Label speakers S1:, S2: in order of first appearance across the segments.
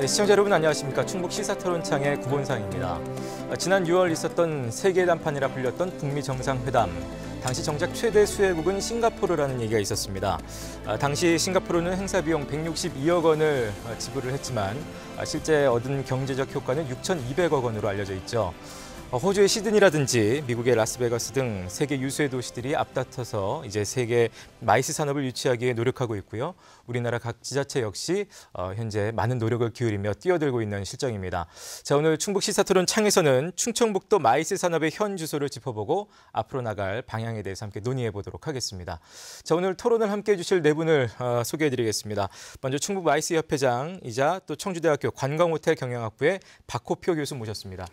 S1: 네, 시청자 여러분 안녕하십니까. 충북 시사토론창의 구본상입니다. 아, 지난 6월 있었던 세계 담판이라 불렸던 북미 정상회담. 당시 정작 최대 수혜국은 싱가포르라는 얘기가 있었습니다. 아, 당시 싱가포르는 행사 비용 162억 원을 아, 지불을 했지만 실제 얻은 경제적 효과는 6,200억 원으로 알려져 있죠. 어, 호주의 시드니라든지 미국의 라스베가스 등 세계 유수의 도시들이 앞다퉈서 이제 세계 마이스 산업을 유치하기에 노력하고 있고요. 우리나라 각 지자체 역시 어, 현재 많은 노력을 기울이며 뛰어들고 있는 실정입니다. 자, 오늘 충북 시사토론 창에서는 충청북도 마이스 산업의 현 주소를 짚어보고 앞으로 나갈 방향에 대해서 함께 논의해 보도록 하겠습니다. 자, 오늘 토론을 함께 해주실 네 분을 어, 소개해 드리겠습니다. 먼저 충북 마이스 협회장이자 또 청주대학교 관광호텔 경영학부의 박호표 교수 모셨습니다.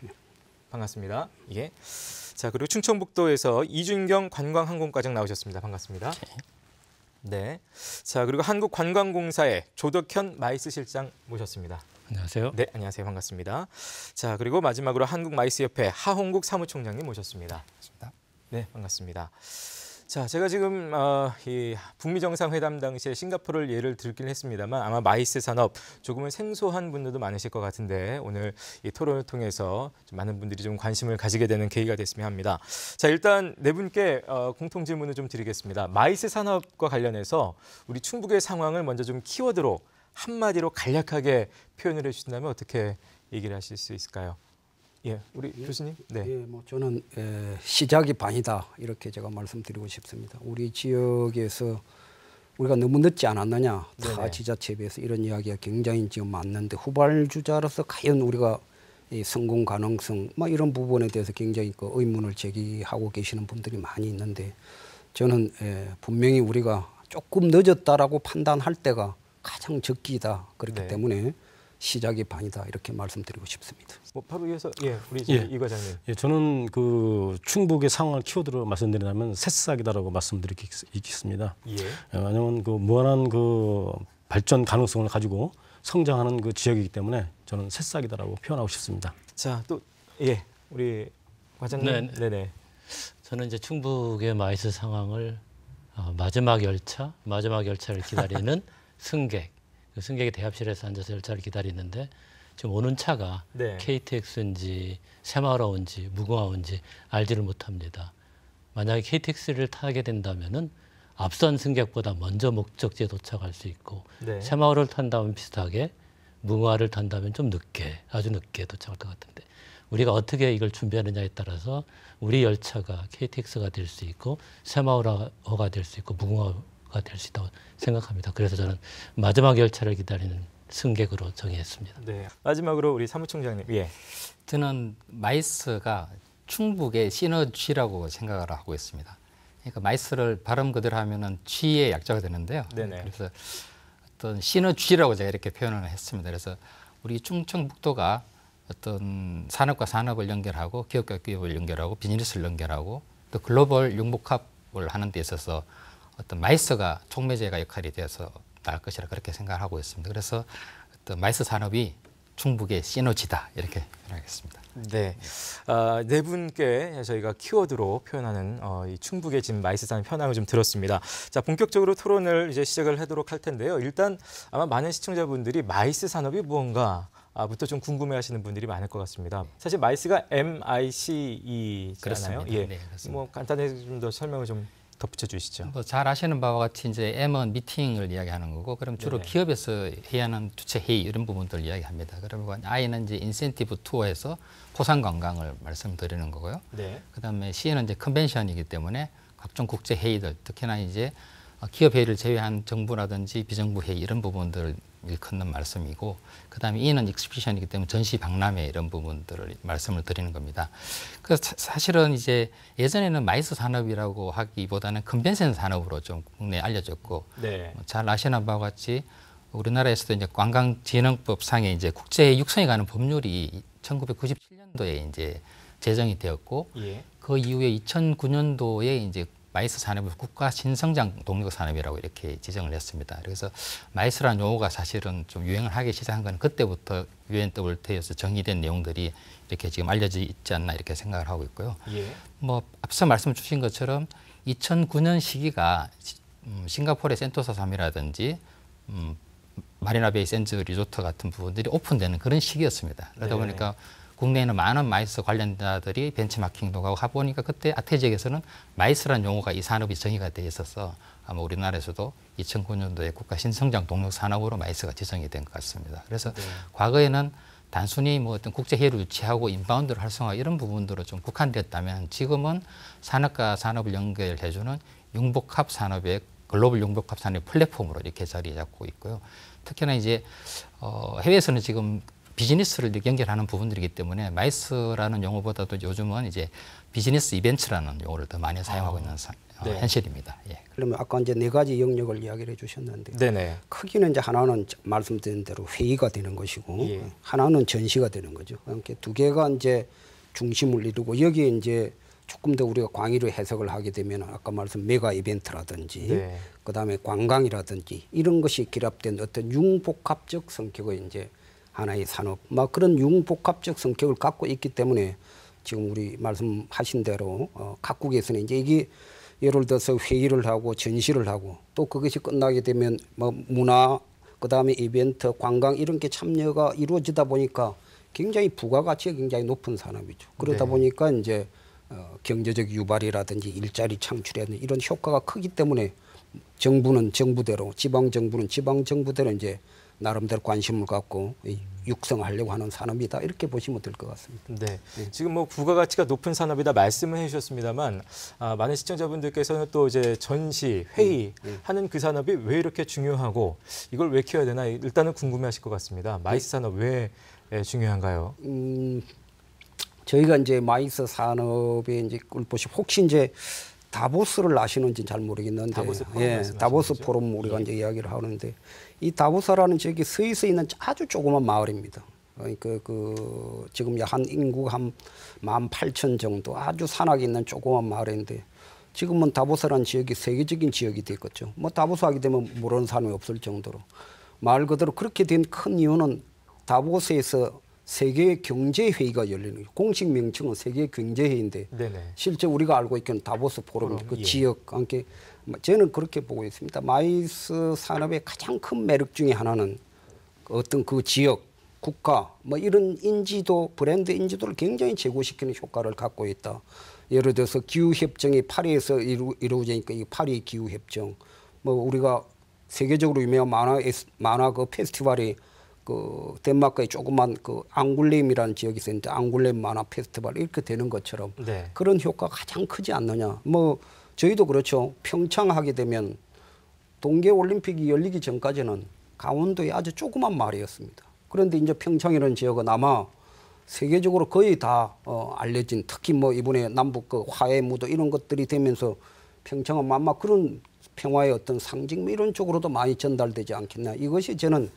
S1: 반갑습니다. 예. 자 그리고 충청북도에서 이준경 관광항공과장 나오셨습니다. 반갑습니다. 네. 네. 자 그리고 한국관광공사의 조덕현 마이스 실장 모셨습니다. 안녕하세요. 네, 안녕하세요. 반갑습니다. 자, 그리고 마지막으로 한국마이스협회 하홍국 사무총장님 모셨습니다. 반갑습니다. 네, 반갑습니다. 자, 제가 지금 어, 이 북미 정상회담 당시에 싱가포르를 예를 들긴 했습니다만 아마 마이스 산업 조금은 생소한 분들도 많으실 것 같은데 오늘 이 토론을 통해서 많은 분들이 좀 관심을 가지게 되는 계기가 됐으면 합니다. 자, 일단 네 분께 어, 공통 질문을 좀 드리겠습니다. 마이스 산업과 관련해서 우리 충북의 상황을 먼저 좀 키워드로 한마디로 간략하게 표현을 해주신다면 어떻게 얘기를 하실 수 있을까요? 예, 예, 우리 예,
S2: 교수님. 네. 예, 뭐 저는 에, 시작이 반이다 이렇게 제가 말씀드리고 싶습니다. 우리 지역에서 우리가 너무 늦지 않았느냐. 다 네네. 지자체에 비해서 이런 이야기가 굉장히 지금 많는데 후발주자로서 과연 우리가 이 성공 가능성 막 뭐 이런 부분에 대해서 굉장히 그 의문을 제기하고 계시는 분들이 많이 있는데 저는 에, 분명히 우리가 조금 늦었다라고 판단할 때가 가장 적기다 그렇기 네. 때문에 시작이 반이다 이렇게 말씀드리고
S1: 싶습니다. 뭐 바로 이어서 예, 우리 예. 이 과장님.
S3: 예, 저는 그 충북의 상황을 키워드로 말씀드리면 새싹이다라고 말씀드리겠습니다. 예. 예 왜냐하면 그 무한한 그 발전 가능성을 가지고 성장하는 그 지역이기 때문에 저는 새싹이다라고 표현하고 싶습니다.
S1: 자, 또 예, 우리 과장님. 네, 네,
S4: 저는 이제 충북의 마이스 상황을 어, 마지막 열차, 마지막 열차를 기다리는 승객 그 승객이 대합실에서 앉아서 열차를 기다리는데 지금 오는 차가 네. KTX인지 새마을호인지 무궁화운지 알지를 못합니다. 만약에 KTX를 타게 된다면은 앞선 승객보다 먼저 목적지에 도착할 수 있고 네. 새마을을 탄다면 비슷하게 무궁화를 탄다면 좀 늦게 아주 늦게 도착할 것 같은데 우리가 어떻게 이걸 준비하느냐에 따라서 우리 열차가 KTX가 될 수 있고 새마을호가 될 수 있고 무궁화 결과가 될수 있다고 생각합니다. 그래서 저는 마지막 열차를 기다리는 승객으로 정의했습니다.
S1: 네. 마지막으로 우리
S5: 사무총장님. 예. 저는 마이스가 충북의 시너지라고 생각을 하고 있습니다. 그러니까 마이스를 발음 그대로 하면은 쥐의 약자가 되는데요. 네네. 그래서 어떤 시너지라고 제가 이렇게 표현을 했습니다. 그래서 우리 충청북도가 어떤 산업과 산업을 연결하고 기업과 기업을 연결하고 비즈니스를 연결하고 또 글로벌 융복합을 하는 데 있어서 어떤 마이스가 촉매제가 역할이 되어서 나갈 것이라 그렇게 생각하고 있습니다. 그래서 어떤 마이스 산업이 충북의 시너지다 이렇게 표하겠습니다
S1: 네, 어, 네 분께 저희가 키워드로 표현하는 어, 이 충북의 지금 마이스산 현황을 좀 들었습니다. 자, 본격적으로 토론을 이제 시작을 하도록 할 텐데요. 일단 아마 많은 시청자분들이 마이스 산업이 무언가 아, 부터 좀 궁금해하시는 분들이 많을 것 같습니다. 사실 마이스가 M I C E잖아요. 예, 네, 뭐 간단히 좀 더 설명을 좀 덧붙여 주시죠.
S5: 뭐잘 아시는 바와 같이 이제 M은 미팅을 이야기하는 거고, 그럼 주로 네 기업에서 해하는 주체 회의 이런 부분들 이야기합니다. 그러면 I는 이제 인센티브 투어에서 포상 관광을 말씀드리는 거고요. 네. 그다음에 C는 이제 컨벤션이기 때문에 각종 국제 회의들, 특히나 이제 기업 회의를 제외한 정부라든지 비정부 회의 이런 부분들 큰 말씀이고 그다음에 이는 익스피션이기 때문에 전시 박람회 이런 부분들을 말씀을 드리는 겁니다. 그 사실은 이제 예전에는 마이스 산업이라고 하기보다는 컨벤션 산업으로 좀 국내에 알려졌고 네. 뭐 잘 아시는 바와 같이 우리나라에서도 이제 관광진흥법상에 이제 국제 육성에 관한 법률이 1997년도에 이제 제정이 되었고 예. 그 이후에 2009년도에 이제 마이스 산업을 국가 신성장 동력 산업이라고 이렇게 지정을 했습니다. 그래서 마이스라는 용어가 사실은 좀 유행을 하기 시작한 건 그때부터 UNWT에서 정의된 내용들이 이렇게 지금 알려져 있지 않나 이렇게 생각을 하고 있고요. 예. 뭐 앞서 말씀 주신 것처럼 2009년 시기가 음, 싱가포르의 센토사 섬이라든지 음, 마리나 베이 샌즈 리조트 같은 부분들이 오픈되는 그런 시기였습니다. 그러다 네. 보니까 국내에는 많은 마이스 관련자들이 벤치마킹도 하고 해보니까 그때 아태지역에서는 마이스라는 용어가 이 산업이 정의가 돼 있어서 아마 우리나라에서도 2009년도에 국가 신성장 동력 산업으로 마이스가 지정이 된 것 같습니다. 그래서 네. 과거에는 단순히 뭐 어떤 국제 회의를 유치하고 인바운드를 활성화 이런 부분들로 좀 국한됐다면 지금은 산업과 산업을 연결해주는 융복합 산업의 글로벌 융복합 산업 의 플랫폼으로 이렇게 자리 잡고 있고요. 특히나 이제 어, 해외에서는 지금 비즈니스를 연결하는 부분들이기 때문에 마이스라는 용어보다도 요즘은 이제 비즈니스 이벤트라는 용어를 더 많이 사용하고 아, 있는 사, 어, 네. 현실입니다.
S2: 예. 그러면 아까 이제 네 가지 영역을 이야기를 해주셨는데 네네. 크기는 이제 하나는 말씀드린 대로 회의가 되는 것이고 예. 하나는 전시가 되는 거죠. 그러니두 개가 이제 중심을 이루고 여기에 이제 조금 더 우리가 광의로 해석을 하게 되면 아까 말씀 메가 이벤트라든지 네. 그다음에 관광이라든지 이런 것이 결합된 어떤 융복합적 성격의 이제 하나의 산업 막 그런 융복합적 성격을 갖고 있기 때문에 지금 우리 말씀하신 대로 어, 각국에서는 이제 이게 예를 들어서 회의를 하고 전시를 하고 또 그것이 끝나게 되면 뭐 문화 그다음에 이벤트 관광 이런 게 참여가 이루어지다 보니까 굉장히 부가가치가 굉장히 높은 산업이죠 그러다 네. 보니까 이제 어, 경제적 유발이라든지 일자리 창출에는 이런 효과가 크기 때문에 정부는 정부대로 지방 정부는 지방 정부대로 이제 나름대로 관심을 갖고 육성하려고 하는 산업이다 이렇게 보시면 될 것 같습니다.
S1: 네. 네. 지금 뭐 부가가치가 높은 산업이다 말씀을 해주셨습니다만 아, 많은 시청자분들께서는 또 이제 전시 회의 네. 하는 그 산업이 왜 이렇게 중요하고 이걸 왜 키워야 되나 일단은 궁금해하실 것 같습니다. 마이스 네. 산업 왜 예, 중요한가요?
S2: 음, 저희가 이제 마이스 산업에 이제 꿀보시 혹시 이제 다보스를 아시는지 잘 모르겠는데 다보스 포럼, 예, 다보스 포럼 우리가 예. 이제 이야기를 하는데 이 다보사라는 지역이 스위스에 있는 아주 조그만 마을입니다. 그러니까 그 지금 약 한인구한 만 팔천 정도 아주 산악에 있는 조그만 마을인데 지금은 다보사라는 지역이 세계적인 지역이 됐겠죠. 뭐다보사 하게 되면 모르는 사람이 없을 정도로 말 그대로 그렇게 된 큰 이유는 다보스에서 세계 경제 회의가 열리는 거예요. 공식 명칭은 세계 경제 회의인데 네네. 실제 우리가 알고 있는 다보스 그 포럼 그 예. 지역 함께 그니까 뭐 저는 그렇게 보고 있습니다. 마이스 산업의 가장 큰 매력 중의 하나는 그 어떤 그 지역, 국가 뭐 이런 인지도, 브랜드 인지도를 굉장히 제고시키는 효과를 갖고 있다. 예를 들어서 기후협정이 파리에서 이루, 이루어지니까 이 파리 기후협정 뭐 우리가 세계적으로 유명한 만화 만화 그 페스티벌이 그 덴마크의 조그만 그 앙굴렘이라는 지역이 있었는데 앙굴렘 만화 페스티벌 이렇게 되는 것처럼 네. 그런 효과가 가장 크지 않느냐 뭐 저희도 그렇죠. 평창하게 되면 동계올림픽이 열리기 전까지는 강원도의 아주 조그만 말이었습니다 그런데 이제 평창이라는 지역은 아마 세계적으로 거의 다 어, 알려진 특히 뭐 이번에 남북 그 화해 무도 이런 것들이 되면서 평창은 아마 그런 평화의 어떤 상징 뭐 이런 쪽으로도 많이 전달되지 않겠나 이것이 저는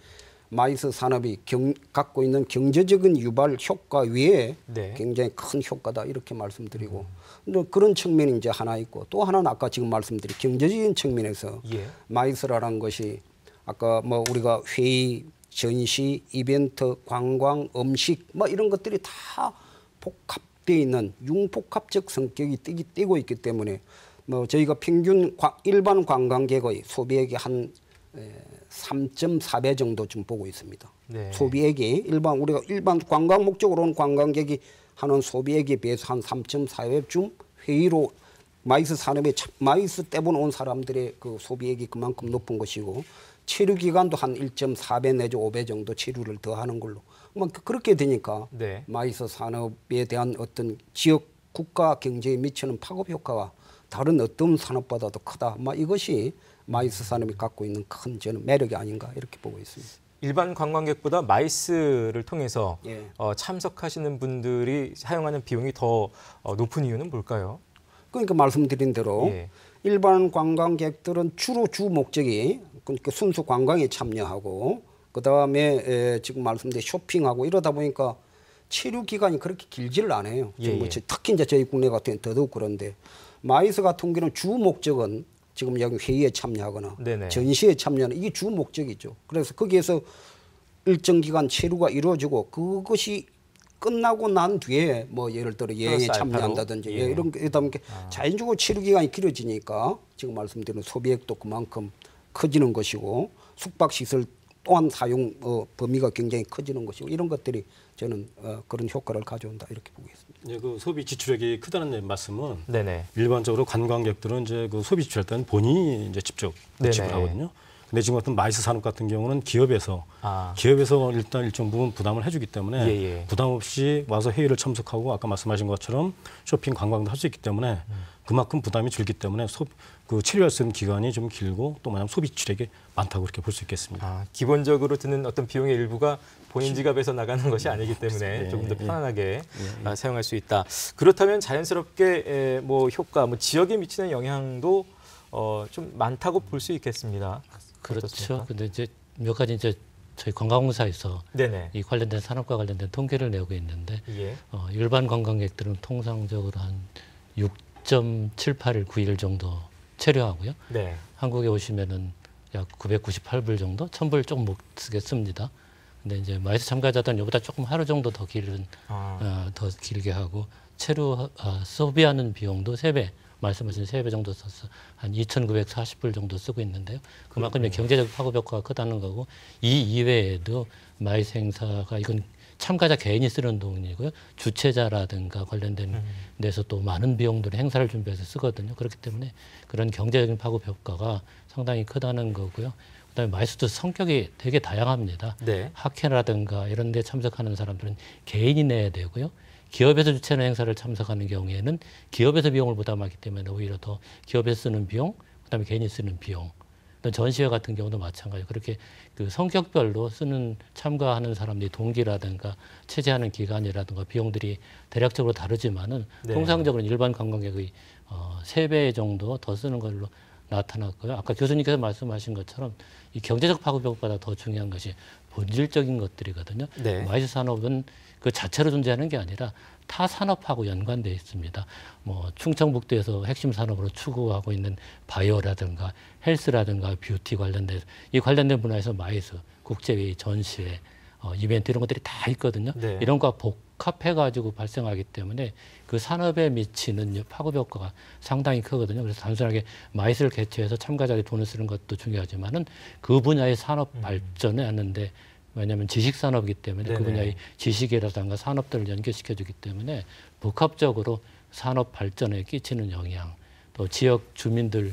S2: 마이스 산업이 경, 갖고 있는 경제적인 유발 효과 위에 네. 굉장히 큰 효과다 이렇게 말씀드리고 음. 뭐 그런 측면이 이제 하나 있고 또 하나는 아까 지금 말씀드린 경제적인 측면에서 예. 마이스라는 것이 아까 뭐 우리가 회의, 전시, 이벤트, 관광, 음식 뭐 이런 것들이 다 복합되어 있는 융복합적 성격이 띠, 띠고 있기 때문에 뭐 저희가 평균 일반 관광객의 소비액이 한 3.4배 정도 좀 보고 있습니다. 네. 소비액이 일반 우리가 일반 관광 목적으로 온 관광객이 하는 소비액에 비해서 한 3.4회쯤 회의로 마이스 산업에 마이스 때 떼본 온 사람들의 그 소비액이 그만큼 높은 것이고 체류 기간도 한 1.4배 내지 5배 정도 체류를 더하는 걸로 막 뭐 그, 그렇게 되니까 네. 마이스 산업에 대한 어떤 지역 국가 경제에 미치는 파급 효과가 다른 어떤 산업보다도 크다. 막 뭐 이것이 마이스 산업이 갖고 있는 큰 저는 매력이 아닌가 이렇게 보고 있습니다.
S1: 일반 관광객보다 마이스를 통해서 예. 어, 참석하시는 분들이 사용하는 비용이 더 어, 높은 이유는 뭘까요? 그러니까 말씀드린 대로 예.
S2: 일반 관광객들은 주로 주 목적이 그러니까 순수 관광에 참여하고 그다음에 에, 지금 말씀드린 쇼핑하고 이러다 보니까 체류 기간이 그렇게 길지를 않아요. 예, 예. 특히 이제 저희 국내 같은 데는 더더욱 그런데 마이스 같은 경우는 주 목적은 지금 여기 회의에 참여하거나 네네. 전시에 참여하는 이게 주 목적이죠. 그래서 거기에서 일정 기간 체류가 이루어지고 그것이 끝나고 난 뒤에 뭐 예를 들어 여행에 참여한다든지 예. 이런 게다 보니까 아. 자연적으로 체류 기간이 길어지니까 지금 말씀드린 소비액도 그만큼 커지는 것이고 숙박 시설 또한 사용 어, 범위가 굉장히 커지는 것이고 이런 것들이 저는 어,
S3: 그런 효과를 가져온다 이렇게 보고 있습니다. 예, 그 소비 지출액이 크다는 말씀은 네네. 일반적으로 관광객들은 이제 그 소비 지출할 때는 본인이 이제 직접 지불하거든요. 근데 지금 같은 마이스 산업 같은 경우는 기업에서 아. 기업에서 일단 일정 부분 부담을 해주기 때문에 예예. 예. 부담 없이 와서 회의를 참석하고 아까 말씀하신 것처럼 쇼핑 관광도 할 수 있기 때문에 음. 그만큼 부담이 줄기 때문에 소, 그 치료할 수 있는 기간이 좀 길고 또 마냥 소비 지출액이 많다고 그렇게볼 수 있겠습니다. 아,
S1: 기본적으로 드는 어떤 비용의 일부가 본인 그렇죠. 지갑에서 나가는 것이 네. 아니기 때문에 예, 네. 조금 더 네. 편안하게 예, 사용할 수 있다. 그렇다면 자연스럽게 뭐 효과, 뭐 지역에 미치는 영향도 어, 좀 많다고 볼 수 있겠습니다. 그렇죠. 어떻
S4: 근데 이제 몇 가지 이제 저희 관광공사에서 네네. 이 관련된 산업과 관련된 통계를 내고 있는데 예. 어, 일반 관광객들은 통상적으로 한 6.78일 9일 정도 체류하고요. 네. 한국에 오시면은 약 998불 정도, 1000불 조금 못 쓰겠습니다. 근데 이제 마이스 참가자단 들 요보다 조금 하루 정도 더 길은 아. 어, 더 길게 하고 체류 어, 소비하는 비용도 세배 말씀하신 세배 정도 썼어 한 2,940불 정도 쓰고 있는데요. 그만큼 음. 경제적 파급 효과가 크다는 거고 이 이외에도 마이스 행사가 이건 참가자 개인이 쓰는 돈이고요. 주최자라든가 관련된 음. 데서 또 많은 비용들을 행사를 준비해서 쓰거든요. 그렇기 때문에 그런 경제적인 파급 효과가 상당히 크다는 거고요. 그다음에 마이스도 성격이 되게 다양합니다. 네. 학회라든가 이런 데 참석하는 사람들은 개인이 내야 되고요. 기업에서 주최하는 행사를 참석하는 경우에는 기업에서 비용을 부담하기 때문에 오히려 더 기업에서 쓰는 비용, 그다음에 개인이 쓰는 비용. 전시회 같은 경우도 마찬가지. 그렇게 그 성격별로 쓰는 참가하는 사람들이 동기라든가 체제하는 기간이라든가 비용들이 대략적으로 다르지만은 네. 통상적으로 일반 관광객의 어, 세 배 정도 더 쓰는 걸로 나타났고요. 아까 교수님께서 말씀하신 것처럼 이 경제적 파급력보다 더 중요한 것이 본질적인 것들이거든요. 네. 마이스 산업은 그 자체로 존재하는 게 아니라 타 산업하고 연관돼 있습니다. 뭐 충청북도에서 핵심 산업으로 추구하고 있는 바이오라든가 헬스라든가 뷰티 관련된 이 관련된 분야에서 마이스 국제회의 전시회 어, 이벤트 이런 것들이 다 있거든요. 네. 이런 거 복합해가지고 발생하기 때문에 그 산업에 미치는 파급 효과가 상당히 크거든요. 그래서 단순하게 마이스를 개최해서 참가자들이 돈을 쓰는 것도 중요하지만은 그 분야의 산업 음. 발전에 하는데 왜냐하면 지식 산업이기 때문에 네그 분야의 지식이라든가 산업들을 연결시켜주기 때문에 복합적으로 산업 발전에 끼치는 영향 또 지역 주민들의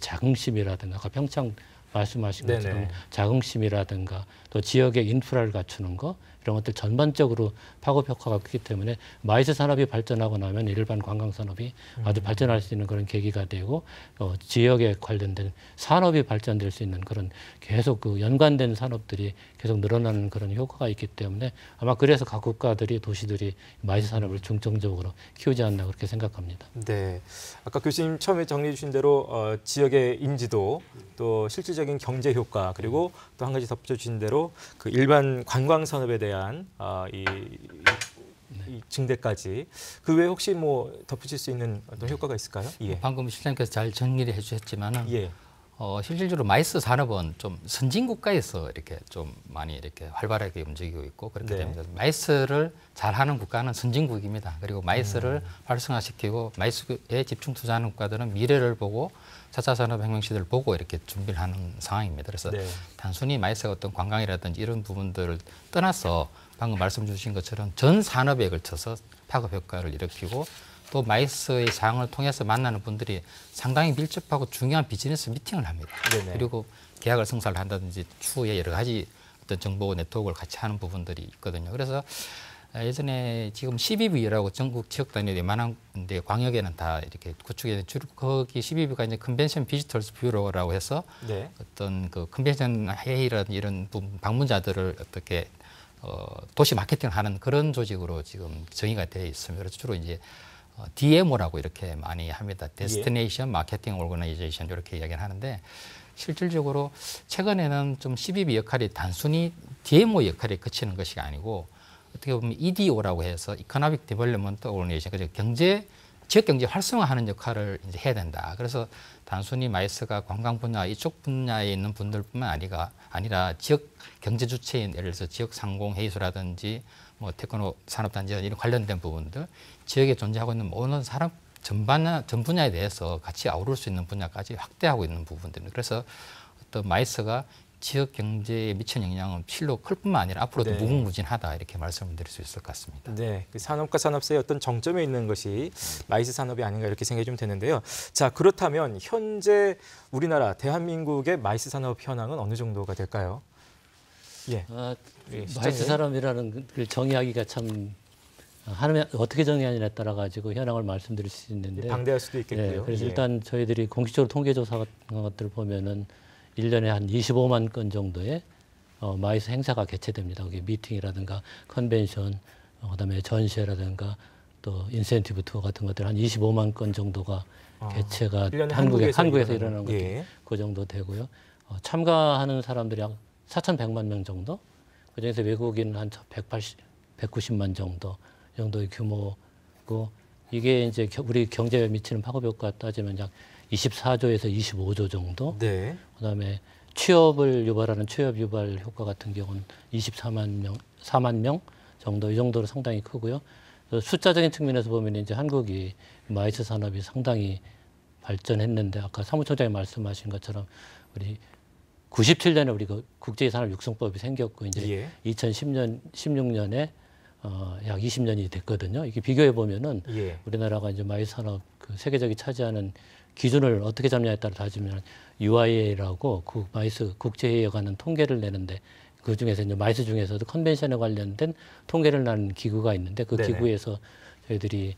S4: 자긍심이라든가 평창 말씀하신 것처럼 자긍심이라든가 또 지역의 인프라를 갖추는 거 이런 것들 전반적으로 파급 효과가 크기 때문에 마이스 산업이 발전하고 나면 일반 관광 산업이 아주 음. 발전할 수 있는 그런 계기가 되고 어, 지역에 관련된 산업이 발전될 수 있는 그런 계속 그 연관된 산업들이 계속 늘어나는 그런 효과가 있기 때문에 아마 그래서 각 국가들이 도시들이 마이스 산업을 중점적으로 키우지 않나 그렇게 생각합니다.
S1: 네, 아까 교수님 처음에 정리해 주신 대로 어, 지역의 인지도 또 실질적인 경제 효과 그리고 또 한 가지 덧붙여 주신 대로 그 일반 관광 산업에 대한 대한 아, 어, 이, 이 증대까지 그 외에 혹시 뭐 덧붙일 수 있는 어떤 효과가 있을까요? 예.
S5: 방금 실장님께서 잘 정리를 해주셨지만은 예. 어, 실질적으로 마이스 산업은 좀 선진 국가에서 이렇게 좀 많이 이렇게 활발하게 움직이고 있고 그렇게 네. 됩니다. 마이스를 잘하는 국가는 선진국입니다. 그리고 마이스를 음. 활성화시키고 마이스에 집중 투자하는 국가들은 미래를 보고 4차 산업혁명 시대를 보고 이렇게 준비를 하는 상황입니다. 그래서 네. 단순히 마이스가 어떤 관광이라든지 이런 부분들을 떠나서 방금 말씀 주신 것처럼 전 산업에 걸쳐서 파급 효과를 일으키고 또 마이스의 장을 통해서 만나는 분들이 상당히 밀접하고 중요한 비즈니스 미팅을 합니다. 네네. 그리고 계약을 성사를 한다든지 추후에 여러 가지 어떤 정보 네트워크를 같이 하는 부분들이 있거든요. 그래서 아, 예전에 지금 12부라고 전국 지역 단위 웬만한 데 광역에는 다 이렇게 구축이 된 주로 거기 12부가 이제 컨벤션 비지털스 뷰로라고 해서 네. 어떤 그 컨벤션 회의라든 이런 부분 방문자들을 어떻게 어, 도시 마케팅을 하는 그런 조직으로 지금 정의가 되어 있습니다. 그래서 주로 이제 어, DMO라고 이렇게 많이 합니다. 예. Destination m a r k e 이렇게 이야기를 하는데 실질적으로 최근에는 좀 CBB 역할이 단순히 DMO 역할에 그치는 것이 아니고 어떻게 보면 EDO라고 해서 Economic d e v e l o p m 그러니 경제 지역 경제 활성화하는 역할을 이제 해야 된다. 그래서 단순히 마이스가 관광 분야 이쪽 분야에 있는 분들뿐만 아니라 아니라 지역 경제 주체인 예를 들어서 지역 상공 회의소라든지 뭐 테크노 산업 단지 이런 관련된 부분들 지역에 존재하고 있는 모든 사람 전반, 전 분야에 대해서 같이 아우를 수 있는 분야까지 확대하고 있는 부분들입니다. 그래서 어떤 마이스가 지역 경제에 미치는 영향은 실로 클 뿐만 아니라 앞으로도 네. 무궁무진하다 이렇게 말씀을 드릴 수 있을 것 같습니다.
S1: 네, 그 산업과 산업사의 어떤 정점에 있는 것이 네. 마이스 산업이 아닌가 이렇게 생각이 좀 되는데요. 자 그렇다면 현재 우리나라 대한민국의 마이스 산업 현황은 어느 정도가 될까요?
S4: 예, 아, 예, 마이스 산업이라는
S1: 걸 정의하기가 참
S4: 하나님 어떻게 정의하느냐에 따라 가지고 현황을 말씀드릴 수 있는데 방대할 수도 있겠고요. 예, 그래서 예. 일단 저희들이 공식적으로 통계조사 같은 것들을 보면은 1년에 한 25만 건 정도의 어, 마이스 행사가 개최됩니다. 거기 미팅이라든가 컨벤션, 어, 그다음에 전시회라든가 또 인센티브 투어 같은 것들 한 25만 건 정도가 아, 개최가 한국에 한국에서 일어나는 것그 예. 그 정도 되고요. 어, 참가하는 사람들이 한 4,100만 명 정도. 그중에서 외국인 은한 180, 190만 정도. 정도의 규모고 이게 이제 우리 경제에 미치는 파급 효과 따지면 약 24조에서 25조 정도. 네. 그다음에 취업을 유발하는 취업 유발 효과 같은 경우는 24만 명, 4만 명 정도 이 정도로 상당히 크고요. 숫자적인 측면에서 보면 이제 한국이 마이스 산업이 상당히 발전했는데 아까 사무총장이 말씀하신 것처럼 우리 97년에 우리 그 국제산업 육성법이 생겼고 이제 예. 2010년 16년에 어, 약 20년이 됐거든요. 이게 비교해 보면은 예. 우리나라가 이제 마이 산업 그 세계적인 차지하는 기준을 어떻게 잡냐에 따라 다지면 UIA라고 그 마이스 국제회의에 관한 통계를 내는데 그 중에서 이제 마이스 중에서도 컨벤션에 관련된 통계를 내 기구가 있는데 그 네네. 기구에서 저희들이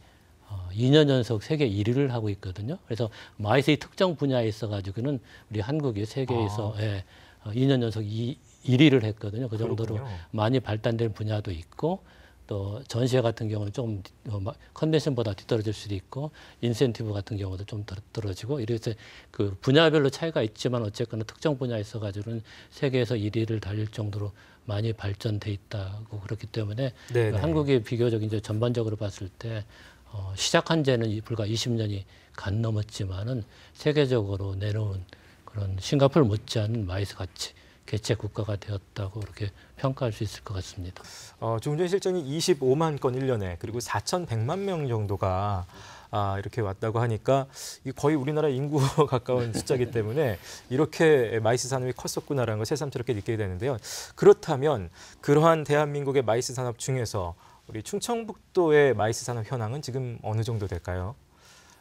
S4: 어, 2년 연속 세계 1위를 하고 있거든요. 그래서 마이스의 특정 분야에 있어 가지고는 우리 한국이 세계에서 아. 예, 2년 어, 연속 2, 1위를 했거든요. 그 정도로 그렇군요. 많이 발단된 분야도 있고 또 전시회 같은 경우는 조금 어, 컨벤션보다 뒤떨어질 수도 있고 인센티브 같은 경우도 좀 떨어지고 이래서 그 분야별로 차이가 있지만 어쨌거나 특정 분야에 있어 가지고는 세계에서 1위를 달릴 정도로 많이 발전돼 있다고 그렇기 때문에 네, 그 네. 한국이 비교적 이제 전반적으로 봤을 때 어, 시작한 지는 불과 20년이 간 넘었지만은 세계적으로 내놓은 그런 싱가폴 못지않은 마이스 가치 개체 국가가 되었다고 그렇게 평가할 수 있을 것 같습니다.
S1: 어, 조전 실장이 25만 건 1년에 그리고 4,100만 명 정도가 아, 이렇게 왔다고 하니까 거의 우리나라 인구 가까운 숫자이기 때문에 이렇게 마이스 산업이 컸었구나라는 걸 새삼스럽게 느끼게 되는데요. 그렇다면 그러한 대한민국의 마이스 산업 중에서 우리 충청북도의 마이스 산업 현황은 지금 어느 정도 될까요?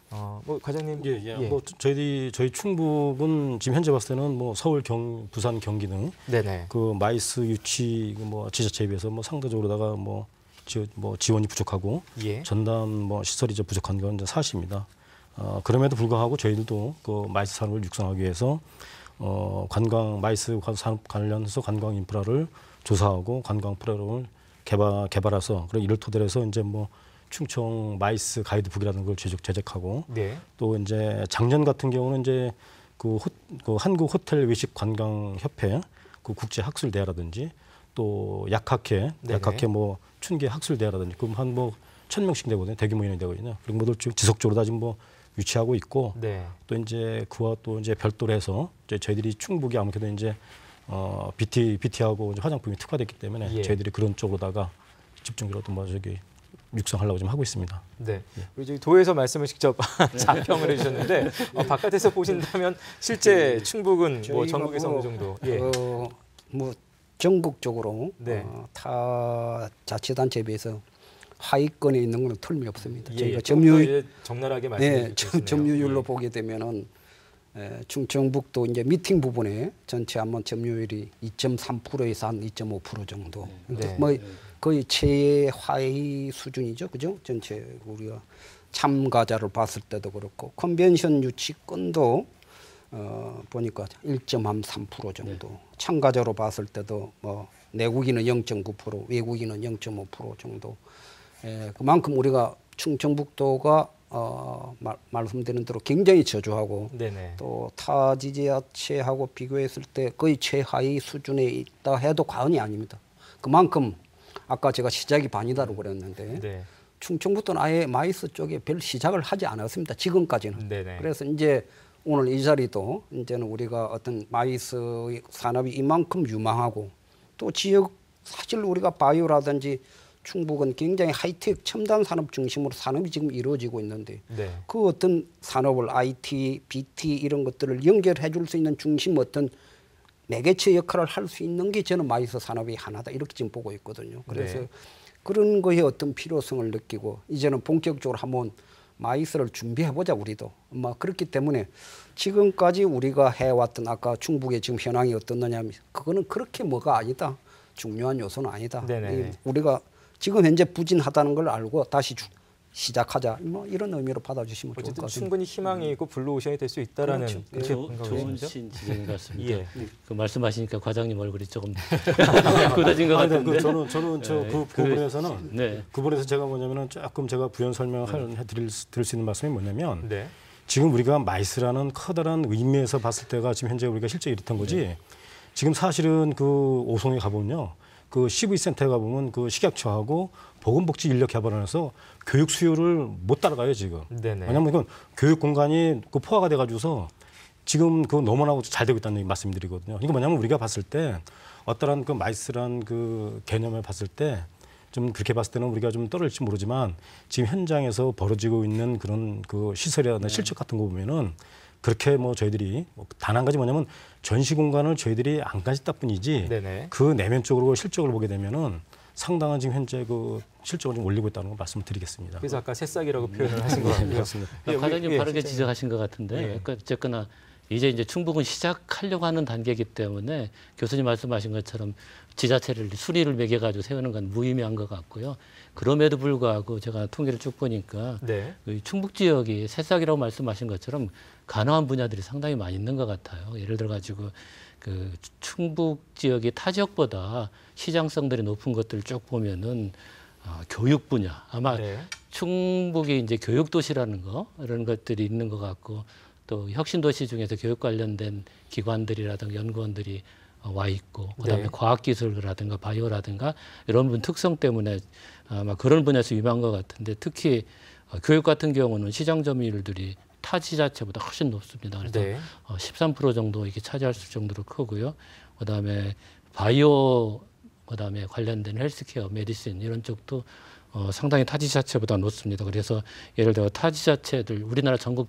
S1: 어, 뭐 과장님, 예, 예. 예. 뭐
S3: 저희 저희 충북은 지금 현재 봤을 때는 뭐 서울, 경, 부산, 경기 등그 마이스 유치 그 뭐 지자체에 비해서 뭐 상대적으로다가 뭐, 지, 뭐 지원이 부족하고 예. 전담 뭐 시설이 좀 부족한 건 이제 사실입니다. 어, 그럼에도 불구하고 저희들도 그 마이스 산업을 육성하기 위해서 어, 관광 마이스 산업 관련해서 관광 인프라를 조사하고 관광 프로그램을 개발 개발해서 그런 이를 토대로 해서 이제 뭐 충청 마이스 가이드북이라는 걸 제작, 제작하고 네. 또 이제 작년 같은 경우는 이제 그, 호, 그 한국 호텔 외식 관광 협회 그 국제 학술 대회라든지 또 약학회 네네. 약학회 뭐 춘계 학술 대회라든지 그럼 한 뭐 천명씩 되거든요. 대규모 인원이 되거든요. 그리고 모두 지속적으로 다 지금 뭐 유치하고 있고 네. 또 이제 그와 또 이제 별도로 해서 이제 저희들이 충북이 아무래도 이제 어 BT BT하고 이제 화장품이 특화됐기 때문에 예. 저희들이 그런 쪽으로다가 집중적으로 또 뭐 저기 육성하려고 좀 하고 있습니다.
S1: 네, 우리 저희 도에서 말씀을 직접 자평을 해주셨는데 어, 바깥에서 보신다면 실제 네. 충북은 뭐 전국에서 뭐 어느 정도? 예. 어,
S2: 뭐 전국적으로 네. 어, 타 자치단체에 비해서 하위권에 있는 건틀림 없습니다. 예, 저희가 예. 점유 예,
S1: 적나라하게 네, 말씀해 주셨네요. 네, 점유율로 예. 보게
S2: 되면은 에, 예, 충청북도 이제 미팅 부분에 전체 한번 점유율이 2.3%에서 한2.5% 정도. 네. 뭐 네. 거의 최하위 수준이죠. 그죠? 전체 우리가 참가자를 봤을 때도 그렇고 컨벤션 유치권도 어, 보니까 1.3% 정도 네. 참가자로 봤을 때도 뭐 내국인은 0.9% 외국인은 0.5% 정도 에, 예, 그만큼 우리가 충청북도가 어, 말, 말씀드린 대로 굉장히 저조하고 네네. 또 타지지자체하고 비교했을 때 거의 최하위 수준에 있다 해도 과언이 아닙니다. 그만큼 아까 제가 시작이 반이다라고 그랬는데 네. 충청부터는 아예 마이스 쪽에 별 시작을 하지 않았습니다. 지금까지는. 네네. 네. 그래서 이제 오늘 이 자리도 이제는 우리가 어떤 마이스 산업이 이만큼 유망하고 또 지역 사실 우리가 바이오라든지 충북은 굉장히 하이테 첨단 산업 중심으로 산업이 지금 이루어지고 있는데 네. 그 어떤 산업을 IT, BT 이런 것들을 연결해 줄 수 있는 중심 어떤 매개체 역할을 할 수 있는 게 저는 마이스 산업이 하나다 이렇게 지금 보고 있거든요. 그래서 네. 그런 거에 어떤 필요성을 느끼고 이제는 본격적으로 한번 마이스를 준비해 보자 우리도. 막 뭐 그렇기 때문에 지금까지 우리가 해왔던 아까 중국의 지금 현황이 어떻느냐 하면 그거는 그렇게 뭐가 아니다. 중요한 요소는 아니다. 네네. 우리가 지금 현재 부진하다는 걸 알고 다시 주, 시작하자 뭐 이런 의미로 받아주시면 좋을 것 같습니다. 충분히
S1: 희망이 있고 블루오션이 음. 될수 있다라는 그렇죠. 예. 좋은 지적인 것 같습니다. 예. 네.
S4: 그 말씀하시니까 과장님 얼굴이
S3: 조금
S4: 굳어진 것 그 같은데 그 저는 저는 저그 네. 예. 그 부분에서는 네.
S1: 그 부분에서
S3: 제가 뭐냐면은 조금 제가 부연 설명을 네. 드릴 수, 드릴 수 있는 말씀이 뭐냐면 네. 지금 우리가 마이스라는 커다란 의미에서 봤을 때가 지금 현재 우리가 실제 이렇던 거지 네. 지금 사실은 그 오송에 가보면요 그 CV 센터에 가보면 그 식약처하고 보건복지 인력 개발원에서 교육 수요를 못 따라가요
S1: 지금. 네네. 왜냐하면
S3: 이건 교육 공간이 그 포화가 돼가지고서 지금 그 너무나고 잘 되고 있다는 말씀드리거든요. 이거 뭐냐면 우리가 봤을 때 어떠한 그 마이스란 그 개념을 봤을 때. 좀 그렇게 봤을 때는 우리가 좀 떨어질지 모르지만 지금 현장에서 벌어지고 있는 그런 그시설이나 네. 실적 같은 거 보면은 그렇게 뭐 저희들이 뭐 단한 가지 뭐냐면 전시 공간을 저희들이 안 가졌다 뿐이지 네네. 그 내면적으로 실적을 보게 되면은 상당한 지금 현재 그 실적을 올리고 있다는 걸 말씀드리겠습니다. 그래서
S1: 아까 새싹이라고 표현을 네. 하신 것 같고요.
S3: 네, 그러니까
S4: 예, 과장님 예, 바르게 진 지적하신 것 같은데 예. 그러니까 어쨌거나 이제 이제 충북은 시작하려고 하는 단계이기 때문에 교수님 말씀하신 것처럼 지자체를 수리를 매겨가지고 세우는 건 무의미한 것 같고요. 그럼에도 불구하고 제가 통계를 쭉 보니까 네. 충북 지역이 새싹이라고 말씀하신 것처럼 가능한 분야들이 상당히 많이 있는 것 같아요. 예를 들어 가지고 그 충북 지역의 타 지역보다 시장성들이 높은 것들을 쭉 보면은 어, 교육 분야 아마 네. 충북이 이제 교육 도시라는 거 이런 것들이 있는 것 같고 또 혁신 도시 중에서 교육 관련된 기관들이라든가 연구원들이 어, 와 있고 그다음에 네. 과학기술이라든가 바이오라든가 이런 분 특성 때문에 아마 그런 분야에서 유명한 것 같은데 특히 어, 교육 같은 경우는 시장 점유율들이 타 지자체보다 훨씬 높습니다. 그래서 네. 13% 어, 정도 이게 차지할 수 정도로 크고요. 그다음에 바이오 그다음에 관련된 헬스케어, 메디신 이런 쪽도 어, 상당히 타 지자체보다 높습니다. 그래서 예를 들어 타 지자체들 우리나라 전국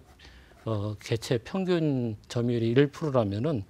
S4: 어, 개체 평균 점유율이 1%라면은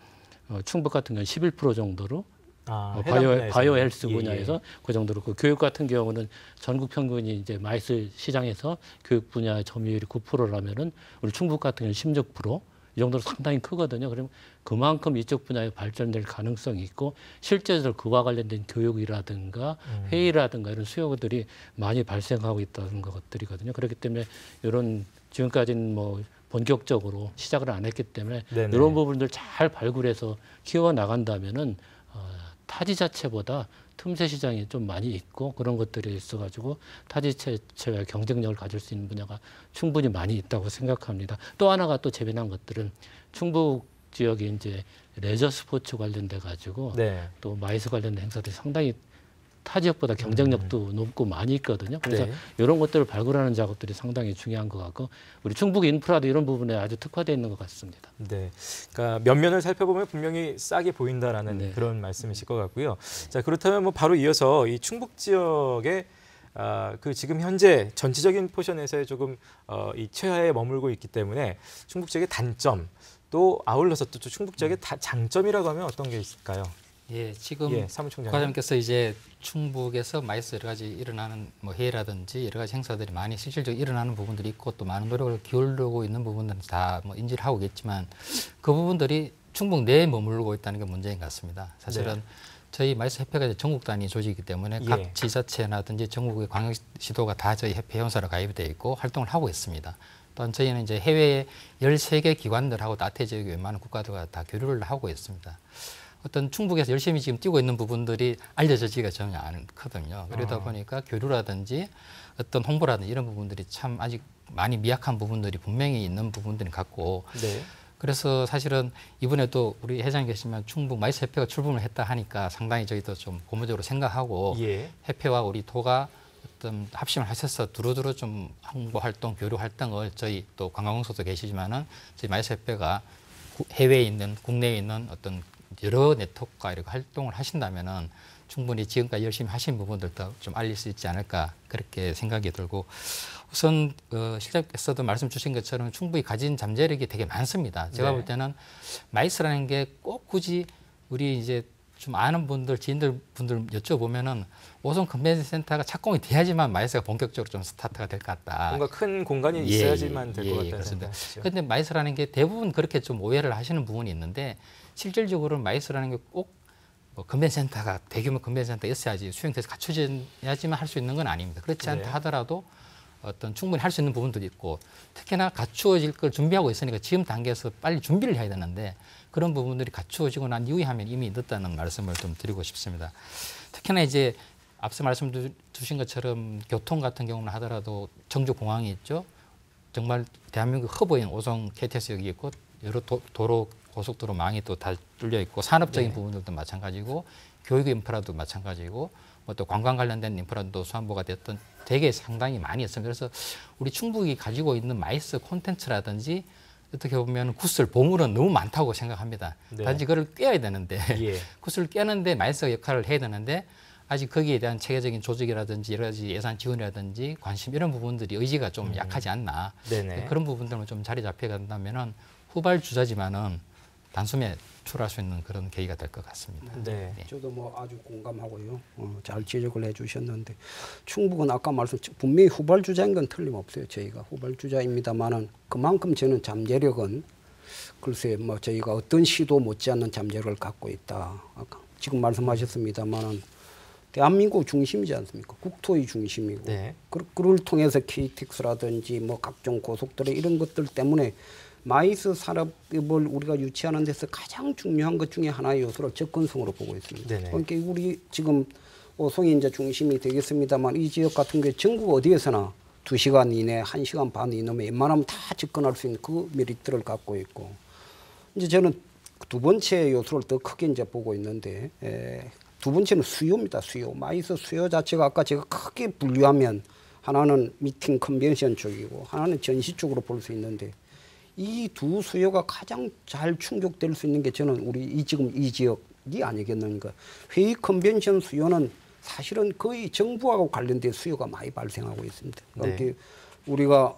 S4: 어, 충북 같은 경우는 11% 정도로
S1: 아, 어, 바이오, 바이오 헬스 분야에서 예, 예.
S4: 그 정도로 그 교육 같은 경우는 전국 평균이 이제 마이스 시장에서 교육 분야 점유율이 9%라면은 우리 충북 같은 경우 는 16%. 이 정도로 상당히 크거든요. 그럼 그만큼 이쪽 분야에 발전될 가능성이 있고 실제로 그와 관련된 교육이라든가 음. 회의라든가 이런 수요들이 많이 발생하고 있다는 것들이거든요. 그렇기 때문에 이런 지금까지는 뭐 본격적으로 시작을 안 했기 때문에 네네. 이런 부분들 잘 발굴해서 키워 나간다면은 어, 타지 자체보다 틈새 시장이 좀 많이 있고 그런 것들이 있어가지고 타지 자체가 경쟁력을 가질 수 있는 분야가 충분히 많이 있다고 생각합니다. 또 하나가 또 재미난 것들은 충북 지역에 이제 레저 스포츠 관련돼 가지고 네. 또 마이스 관련된 행사들이 상당히 타 지역보다 경쟁력도 음. 높고 많이 있거든요. 그래서 네. 이런 것들을 발굴하는 작업들이 상당히 중요한 것 같고 우리 충북 인프라도 이런 부분에 아주 특화되어
S1: 있는 것 같습니다. 네, 그러니까 면면을 살펴보면 분명히 싸게 보인다라는 네. 그런 말씀이실 것 같고요. 자 그렇다면 뭐 바로 이어서 이 충북 지역의 아, 그 지금 현재 전체적인 포션에서 조금 어, 이 최하에 머물고 있기 때문에 충북 지역의 단점 또 아울러서 또 충북 지역의 음. 다, 장점이라고 하면 어떤 게 있을까요? 예,
S5: 지금 예, 사무총장 과장님께서
S1: 이제 충북에서 마이스 여러 가지
S5: 일어나는 뭐 회의라든지 여러 가지 행사들이 많이 실질적으로 일어나는 부분들이 있고 또 많은 노력을 기울이고 있는 부분들은 다 뭐 인지를 하고 있지만그 부분들이 충북 내에 머물르고 있다는 게 문제인 것 같습니다. 사실은 네. 저희 마이스 협회가 전국 단위 조직이기 때문에 예. 각지자체나든지 전국의 광역시도가 다 저희 협회 회원사로 가입되어 있고 활동을 하고 있습니다. 또한 저희는 이제 해외에 열세 개 기관들하고 나태 지역의 웬만한 국가들과 다 교류를 하고 있습니다. 어떤 충북에서 열심히 지금 뛰고 있는 부분들이 알려지지가 전혀 않거든요. 그러다 아. 보니까 교류라든지 어떤 홍보라든지 이런 부분들이 참 아직 많이 미약한 부분들이 분명히 있는 부분들이 같고 네. 그래서 사실은 이번에 또 우리 회장 계시면 충북 마이스 협회가 출범을 했다 하니까 상당히 저희도 좀 고무적으로 생각하고 예. 협회와 우리 도가 어떤 합심을 하셔서 두루두루 좀 홍보 활동, 교류 활동을 저희 또 관광공사도 계시지만은 저희 마이스 협회가 해외에 있는 국내에 있는 어떤 여러 네트워크가 이렇게 활동을 하신다면은 충분히 지금까지 열심히 하신 부분들도 좀 알릴 수 있지 않을까 그렇게 생각이 들고 우선 어, 실장께서도 말씀 주신 것처럼 충분히 가진 잠재력이 되게 많습니다. 제가 네. 볼 때는 마이스라는 게 꼭 굳이 우리 이제 좀 아는 분들 지인들 분들 여쭤보면은 오송 컨벤션 센터가 착공이 돼야지만 마이스가 본격적으로 좀 스타트가 될 것 같다. 뭔가 큰 공간이 예, 있어야지만 될것 예, 같다. 예, 그렇습니 그런데 마이스라는 게 대부분 그렇게 좀 오해를 하시는 부분이 있는데 실질적으로는 마이스라는 게 꼭 뭐 금변센터가 대규모 금변센터 있어야지 수용돼서 갖춰져야지만 할 수 있는 건 아닙니다. 그렇지 네. 않다 하더라도 어떤 충분히 할 수 있는 부분도 있고 특히나 갖추어질 걸 준비하고 있으니까 지금 단계에서 빨리 준비를 해야 되는데 그런 부분들이 갖추어지고 난 이후에 하면 이미 늦다는 말씀을 좀 드리고 싶습니다. 특히나 이제 앞서 말씀 주신 것처럼 교통 같은 경우는 하더라도 정주 공항이 있죠. 정말 대한민국 허브인 오송 KTX 역이 있고 여러 도, 도로 고속도로 망이 또 다 뚫려 있고 산업적인 네. 부분들도 마찬가지고 교육 인프라도 마찬가지고 뭐 또 관광 관련된 인프라도 수안보가 됐던 되게 상당히 많이 있습니다. 그래서 우리 충북이 가지고 있는 마이스 콘텐츠라든지 어떻게 보면 구슬 보물은 너무 많다고 생각합니다. 네. 단지 그걸 깨야 되는데 예. 구슬을 깨는데 마이스 역할을 해야 되는데 아직 거기에 대한 체계적인 조직이라든지 여러 가지 예산 지원이라든지 관심 이런 부분들이 의지가 좀 음. 약하지 않나 네네. 그런 부분들은 좀 자리 잡혀간다면은 후발 주자지만은 단숨에 출할 수 있는 그런 계기가 될 것 같습니다.
S3: 네. 네.
S2: 저도 뭐 아주 공감하고요.
S5: 어, 잘 지적을 해주셨는데 충북은 아까 말씀
S2: 분명히 후발주자인 건 틀림없어요. 저희가 후발주자입니다만은 그만큼 저는 잠재력은 글쎄 뭐 저희가 어떤 시도 못지않는 잠재력을 갖고 있다. 아까 지금 말씀하셨습니다만은 대한민국 중심이지 않습니까? 국토의 중심이고 네. 그, 그를 통해서 KTX라든지 뭐 각종 고속도로 이런 것들 때문에 마이스 산업을 우리가 유치하는 데서 가장 중요한 것 중에 하나의 요소를 접근성으로 보고 있습니다. 네네. 그러니까 우리 지금 오송이 어, 이제 중심이 되겠습니다만 이 지역 같은 게 전국 어디에서나 두시간 이내, 한시간반 이내면 뭐 웬만하면 다 접근할 수 있는 그 메리트를 갖고 있고 이제 저는 두 번째 요소를 더 크게 이제 보고 있는데 에, 예, 두 번째는 수요입니다. 수요. 마이스 수요 자체가 아까 제가 크게 분류하면 하나는 미팅 컨벤션 쪽이고 하나는 전시 쪽으로 볼 수 있는데 이두 수요가 가장 잘 충족될 수 있는 게 저는 우리 이 지금 이 지역이 아니겠는가. 회의 컨벤션 수요는 사실은 거의 정부하고 관련된 수요가 많이 발생하고 있습니다. 네. 그러니까 네. 우리가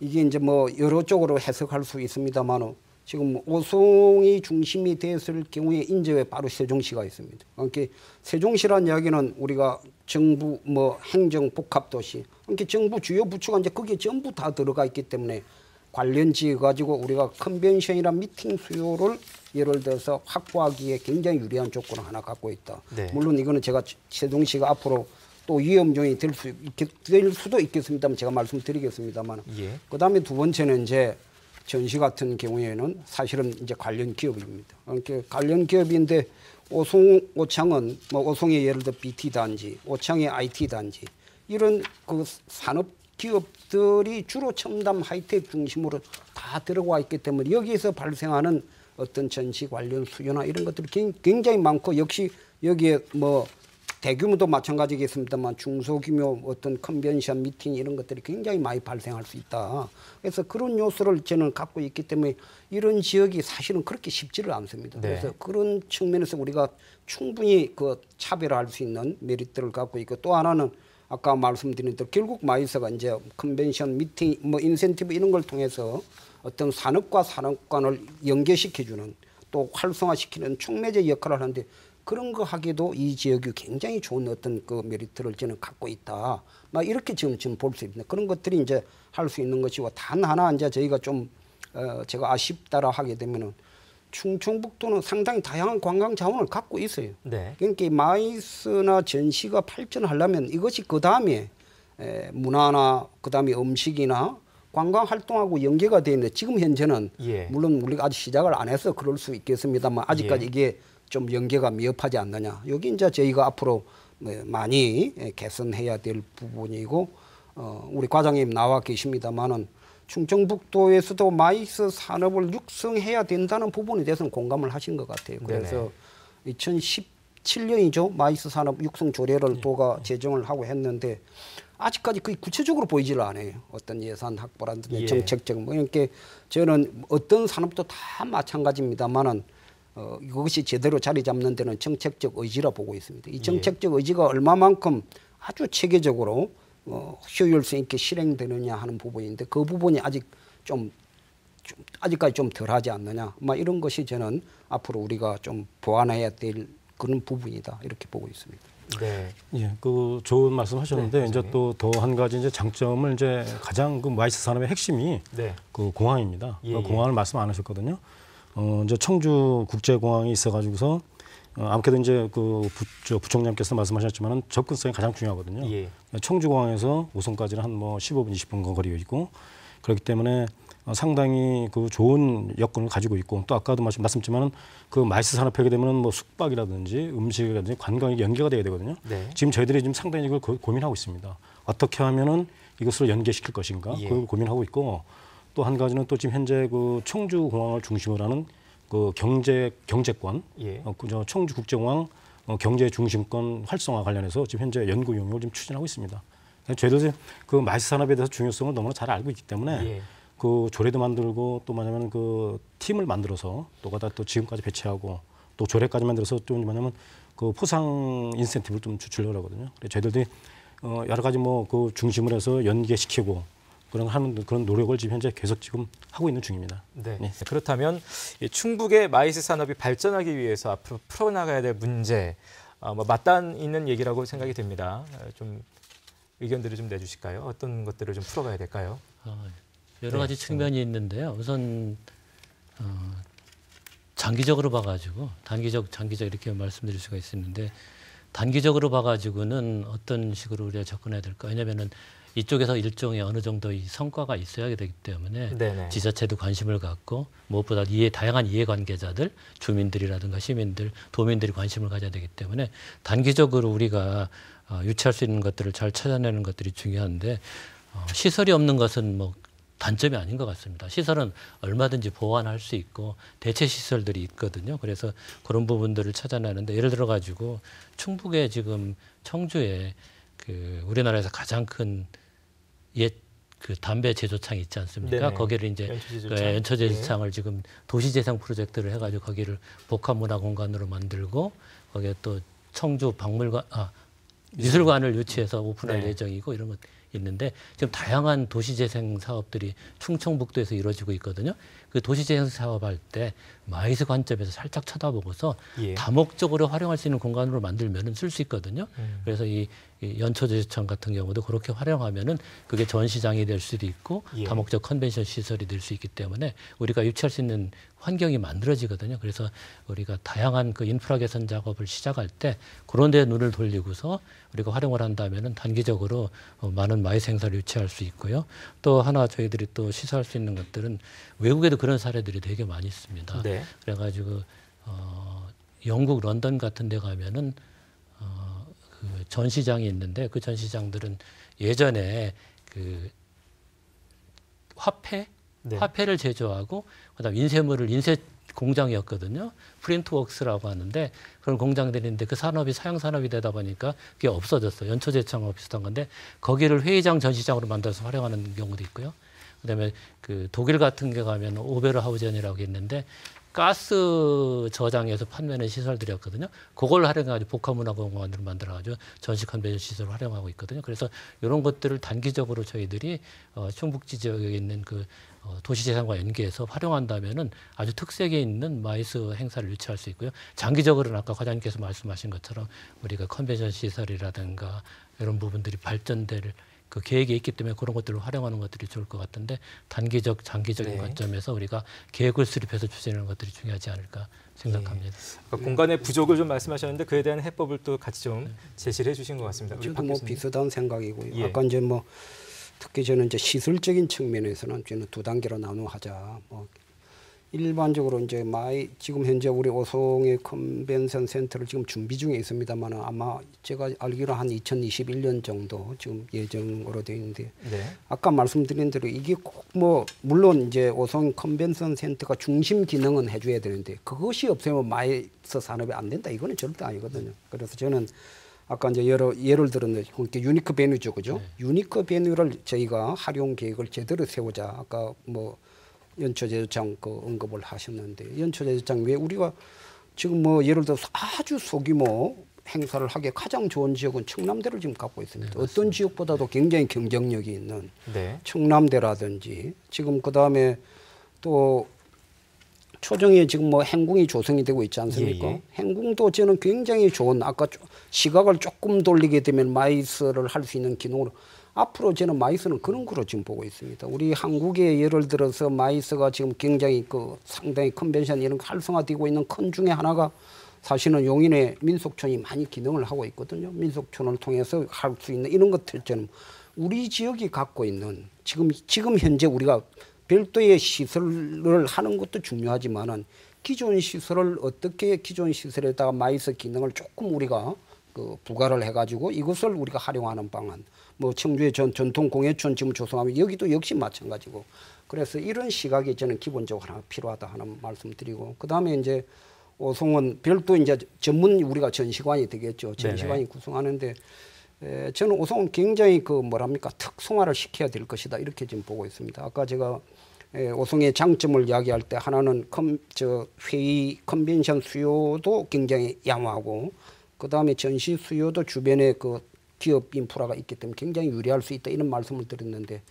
S2: 이게 이제 뭐 여러 쪽으로 해석할 수 있습니다만 지금 오송이 중심이 됐을 경우에 인제에 바로 세종시가 있습니다. 그러니까 세종시란 이야기는 우리가 정부 뭐 행정 복합 도시, 그러니까 정부 주요 부처가 이제 거기에 전부 다 들어가 있기 때문에 관련 지어 가지고 우리가 컨벤션이란 미팅 수요를 예를 들어서 확보하기에 굉장히 유리한 조건을 하나 갖고 있다. 네. 물론 이거는 제가 최동 씨가 앞으로 또 위험종이 될, 수 있겠, 될 수도 있겠습니다만 제가 말씀드리겠습니다만 예. 그다음에 두 번째는 이제 전시 같은 경우에는 사실은 이제 관련 기업입니다. 그러니까 관련 기업인데 오송 오창은 뭐 오송의 예를 들어 BT 단지, 오창의 IT 단지 이런 그 산업 기업 기들이 주로 첨단 하이테크 중심으로 다 들어와 있기 때문에 여기에서 발생하는 어떤 전시 관련 수요나 이런 것들이 굉장히 많고 역시 여기에 뭐 대규모도 마찬가지겠습니다만 중소규모 어떤 컨벤션 미팅 이런 것들이 굉장히 많이 발생할 수 있다. 그래서 그런 요소를 저는 갖고 있기 때문에 이런 지역이 사실은 그렇게 쉽지를 않습니다. 네. 그래서 그런 측면에서 우리가 충분히 그 차별화할 수 있는 메리트를 갖고 있고 또 하나는 아까 말씀드린 대로 결국 마이스가 이제 컨벤션 미팅 뭐 인센티브 이런 걸 통해서 어떤 산업과 산업관을 연계시켜주는 또 활성화시키는 촉매제 역할을 하는데 그런 거 하기도 이 지역이 굉장히 좋은 어떤 그 메리트를 저는 갖고 있다. 막 이렇게 지금 지금 볼 수 있는 그런 것들이 이제 할 수 있는 것이고 단 하나 이제 저희가 좀 어, 제가 아쉽다라 하게 되면은 충청북도는 상당히 다양한 관광 자원을 갖고 있어요. 네. 그러니까 마이스나 전시가 발전하려면 이것이 그 다음에 문화나 그 다음에 음식이나 관광 활동하고 연계가 돼 있는데 지금 현재는 예. 물론 우리가 아직 시작을 안 해서 그럴 수 있겠습니다만 아직까지 예. 이게 좀 연계가 미흡하지 않느냐. 여기 이제 저희가 앞으로 뭐 많이 개선해야 될 부분이고 어, 우리 과장님 나와 계십니다만은 충청북도의 수도 마이스 산업을 육성해야 된다는 부분에 대해서는 공감을 하신 것 같아요. 네. 그래서 네네. 2017년이죠. 마이스 산업 육성 조례를 네. 예. 도가 제정을 하고 했는데 아직까지 그게 구체적으로 보이질 않아요. 어떤 예산 확보라든지 예. 정책적 뭐 이렇게 저는 어떤 산업도 다 마찬가지입니다만은 어, 이것이 제대로 자리 잡는 데는 정책적 의지라 보고 있습니다. 이 예. 정책적 의지가 얼마만큼 아주 체계적으로 어, 효율성 있게 실행되느냐 하는 부분인데 그 부분이 아직 좀, 좀 아직까지 좀 덜하지 않느냐 막 뭐 이런 것이 저는 앞으로 우리가 좀 보완해야 될 그런 부분이다
S3: 이렇게 보고 있습니다. 네, 예, 그 좋은 말씀하셨는데 네, 이제 또 더 한 가지 이제 장점을 이제 가장 그 마이스 산업의 핵심이 네. 그 공항입니다. 예, 그 예. 공항을 예. 말씀 안 하셨거든요. 어 이제 청주 국제공항이 있어가지고서 어, 아무래도 이제 그 부, 부 총장께서 말씀하셨지만 접근성이 가장 중요하거든요. 예. 청주공항에서 우선까지는 한 뭐 15분, 20분 거리이고 그렇기 때문에 어, 상당히 그 좋은 여건을 가지고 있고 또 아까도 말씀, 말드렸지만그 마이스 산업회계되면뭐 숙박이라든지 음식이라든지 관광이 연계가 돼야 되거든요. 네. 지금 저희들이 지금 상당히 이걸 고, 민하고 있습니다. 어떻게 하면은 이것을 연계시킬 것인가 예. 그걸 고민하고 있고 또 한 가지는 또 지금 현재 그 청주 공항을 중심으로 하는 그 경제 경제권, 예. 어, 그저 청주 국제공항 어, 경제 중심권 활성화 관련해서 지금 현재 연구 용역을 지금 추진하고 있습니다. 저희들지그 마이스 산업에 대해서 중요성을 너무나 잘 알고 있기 때문에 예. 그 조례도 만들고 또 뭐냐면 그 팀을 만들어서 또 가다 또 지금까지 배치하고 또 조례까지 만들어서 또 뭐냐면 그 포상 인센티브를 좀 주려고 하거든요. 그래서 저희들이 어, 여러 가지 뭐 그 중심을 해서 연계시키고 그런 하는 그런 노력을 지금 현재 계속 지금 하고 있는 중입니다. 네. 네.
S1: 그렇다면 충북의 마이스 산업이 발전하기 위해서 앞으로 풀어나가야 될 문제 어, 뭐 맞단 있는 얘기라고 생각이 됩니다. 어, 좀 의견들을 좀 내주실까요? 어떤 것들을 좀 풀어가야 될까요? 어, 여러 가지 네. 측면이
S4: 있는데요. 우선 어, 장기적으로 봐가지고 단기적 장기적 이렇게 말씀드릴 수가 있었는데 단기적으로 봐가지고는 어떤 식으로 우리가 접근해야 될까? 왜냐면은 이쪽에서 일종의 어느 정도 이 성과가 있어야 되기 때문에 네네. 지자체도 관심을 갖고 무엇보다 이해 다양한 이해관계자들 주민들이라든가 시민들 도민들이 관심을 가져야 되기 때문에 단기적으로 우리가 어, 유치할 수 있는 것들을 잘 찾아내는 것들이 중요한데 어, 시설이 없는 것은 뭐 단점이 아닌 것 같습니다. 시설은 얼마든지 보완할 수 있고 대체 시설들이 있거든요. 그래서 그런 부분들을 찾아내는데 예를 들어 가지고 충북에 지금 청주에 그 우리나라에서 가장 큰 옛그 담배 제조창 있지 않습니까? 네네. 거기를 이제 연초 그 제조창. 예. 을 지금 도시 재생 프로젝트를 해가지고 거기를 복합 문화 공간으로 만들고 거기에 또 청주 박물관 아 미술관을 유치해서 오픈할 네. 예정이고 이런 것 있는데 지금 다양한 도시재생 사업들이 충청북도에서 이루어지고 있거든요. 그 도시재생 사업할 때 마이스 관점에서 살짝 쳐다보고서 예. 다목적으로 활용할 수 있는 공간으로 만들면은 쓸 수 있거든요. 음. 그래서 이 연초제수창 같은 경우도 그렇게 활용하면은 그게 전시장이 될 수도 있고 예. 다목적 컨벤션 시설이 될 수 있기 때문에 우리가 유치할 수 있는 환경이 만들어지거든요. 그래서 우리가 다양한 그 인프라 개선 작업을 시작할 때 그런 데 눈을 돌리고서 우리가 활용을 한다면은 단기적으로 어, 많은 마이 생사를 유치할 수 있고요. 또 하나 저희들이 또 시사할 수 있는 것들은 외국에도 그런 사례들이 되게 많이 있습니다. 네. 그래가지고 어, 영국 런던 같은 데 가면은 그 전시장이 있는데 그 전시장들은 예전에 그 화폐 네. 화폐를 제조하고 그다음 인쇄물을 인쇄 공장이었거든요. 프린트웍스라고 하는데 그런 공장들인데 그 산업이 사양 산업이 되다 보니까 그게 없어졌어요. 연초 재창업 비슷한 건데 거기를 회의장 전시장으로 만들어서 활용하는 경우도 있고요. 그다음에 그 독일 같은 데 가면 오베르하우젠이라고 있는데 가스 저장해서 판매하는 시설들이었거든요. 그걸 활용해가지고 복합문화공원으로 만들어가지고 전시 컨벤션 시설을 활용하고 있거든요. 그래서 이런 것들을 단기적으로 저희들이 어, 충북지 지역에 있는 그 어, 도시재산과 연계해서 활용한다면은 아주 특색이 있는 마이스 행사를 유치할 수 있고요. 장기적으로는 아까 과장님께서 말씀하신 것처럼 우리가 컨벤션 시설이라든가 이런 부분들이 발전될 그 계획에 있기 때문에 그런 것들을 활용하는 것들이 좋을 것 같은데 단기적 장기적인 네. 관점에서 우리가 계획을 수립해서 추진하는 것들이 중요하지 않을까 생각합니다.
S1: 네. 공간의 부족을 좀 말씀하셨는데 그에 대한 해법을 또 같이 좀 네. 제시를 해주신 것 같습니다. 저도 뭐 비슷한 생각이고 예. 아까
S4: 이제 뭐
S2: 특히 저는 이제 시술적인 측면에서는 저는 두 단계로 나누 하자. 뭐 일반적으로 이제 마이 지금 현재 우리 오송의 컨벤션 센터를 지금 준비 중에 있습니다만 아마 제가 알기로 한 2021년 정도 지금 예정으로 되어 있는데 네. 아까 말씀드린 대로 이게 꼭 뭐 물론 이제 오송 컨벤션 센터가 중심 기능은 해줘야 되는데 그것이 없으면 마이서 산업이 안 된다 이거는 절대 아니거든요. 네. 그래서 저는 아까 이제 여러 예를 들었는데 이 유니크 베뉴죠, 그죠? 네. 유니크 베뉴를 저희가 활용 계획을 제대로 세우자. 아까 뭐 연초제조장 그 언급을 하셨는데 연초제조장 왜 우리가 지금 뭐 예를 들어서 아주 소규모 뭐 행사를 하기에 가장 좋은 지역은 청남대를 지금 갖고 있습니다. 네, 어떤 지역보다도 굉장히 경쟁력이 있는 네. 청남대라든지 지금 그 다음에 또 초정에 지금 뭐 행궁이 조성이 되고 있지 않습니까? 예, 예. 행궁도 저는 굉장히 좋은 아까 시각을 조금 돌리게 되면 마이스를 할 수 있는 기능으로 앞으로 저는 마이스는 그런 거로 지금 보고 있습니다. 우리 한국의 예를 들어서 마이스가 지금 굉장히 그 상당히 컨벤션 이런 활성화되고 있는 큰 중에 하나가 사실은 용인의 민속촌이 많이 기능을 하고 있거든요. 민속촌을 통해서 할 수 있는 이런 것들처럼 우리 지역이 갖고 있는 지금 지금 현재 우리가 별도의 시설을 하는 것도 중요하지만은 기존 시설을 어떻게 기존 시설에다가 마이스 기능을 조금 우리가 그 부과를 해가지고 이것을 우리가 활용하는 방안 뭐 청주의 전 전통 공예촌 지금 조성하면 여기도 역시 마찬가지고 그래서 이런 시각이 저는 기본적으로 하나 필요하다 하는 말씀드리고 그 다음에 이제 오송은 별도 이제 전문 우리가 전시관이 되겠죠 전시관이 네네. 구성하는데 에, 저는 오송은 굉장히 그 뭐랍니까 특성화를 시켜야 될 것이다 이렇게 지금 보고 있습니다 아까 제가 에, 오송의 장점을 이야기할 때 하나는 컴, 저 회의 컨벤션 수요도 굉장히 양호하고 그 다음에 전시 수요도 주변에 그 기업 인프라가 있기 때문에 굉장히 유리할 수 있다 이런 말씀을 드렸는데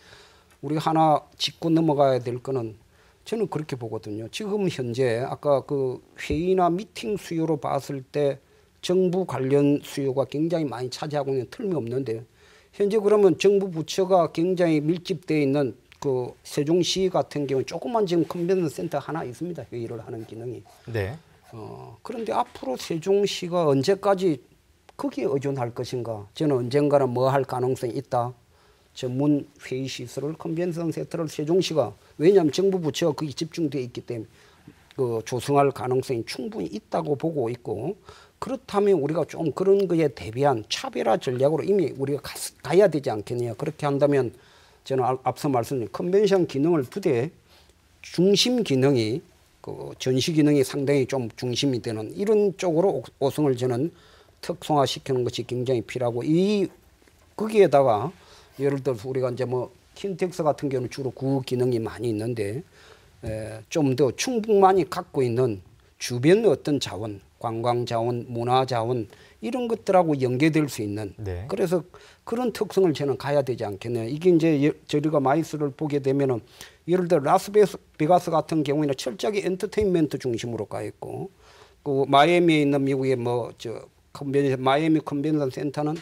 S2: 우리 하나 짚고 넘어가야 될 거는 저는 그렇게 보거든요. 지금 현재 아까 그 회의나 미팅 수요로 봤을 때 정부 관련 수요가 굉장히 많이 차지하고 있는 틀림이 없는데 현재 그러면 정부 부처가 굉장히 밀집되어 있는 그 세종시 같은 경우는 조금만 지금 컨벤션 센터 하나 있습니다. 회의를 하는 기능이. 네. 어, 그런데 앞으로 세종시가 언제까지 거기에 의존할 것인가? 저는 언젠가는 뭐 할 가능성이 있다. 전문 회의 시설을 컨벤션 센터를 세종시가 왜냐하면 정부 부처가 거기 집중되어 있기 때문에 그 조성할 가능성이 충분히 있다고 보고 있고 그렇다면 우리가 좀 그런 거에 대비한 차별화 전략으로 이미 우리가 가, 야 되지 않겠느냐 그렇게 한다면 저는 앞서 말씀드린 컨벤션 기능을 부대 중심 기능이 그 전시 기능이 상당히 좀 중심이 되는 이런 쪽으로 오성을 저는 특성화시키는 것이 굉장히 필요하고 이 거기에다가 예를 들어서 우리가 이제 뭐 킨텍스 같은 경우는 주로 구 기능이 많이 있는데 좀 더 충분히 갖고 있는 주변의 어떤 자원, 관광 자원, 문화 자원 이런 것들하고 연계될 수 있는 네. 그래서 그런 특성을 저는 가야 되지 않겠냐 이게 이제 예, 저희가 마이스를 보게 되면은 예를 들어 라스베가스 같은 경우에는 철저하게 엔터테인먼트 중심으로 가 있고 그 마이애미에 있는 미국의 뭐저 컨벤션 마이애미 컨벤션 센터는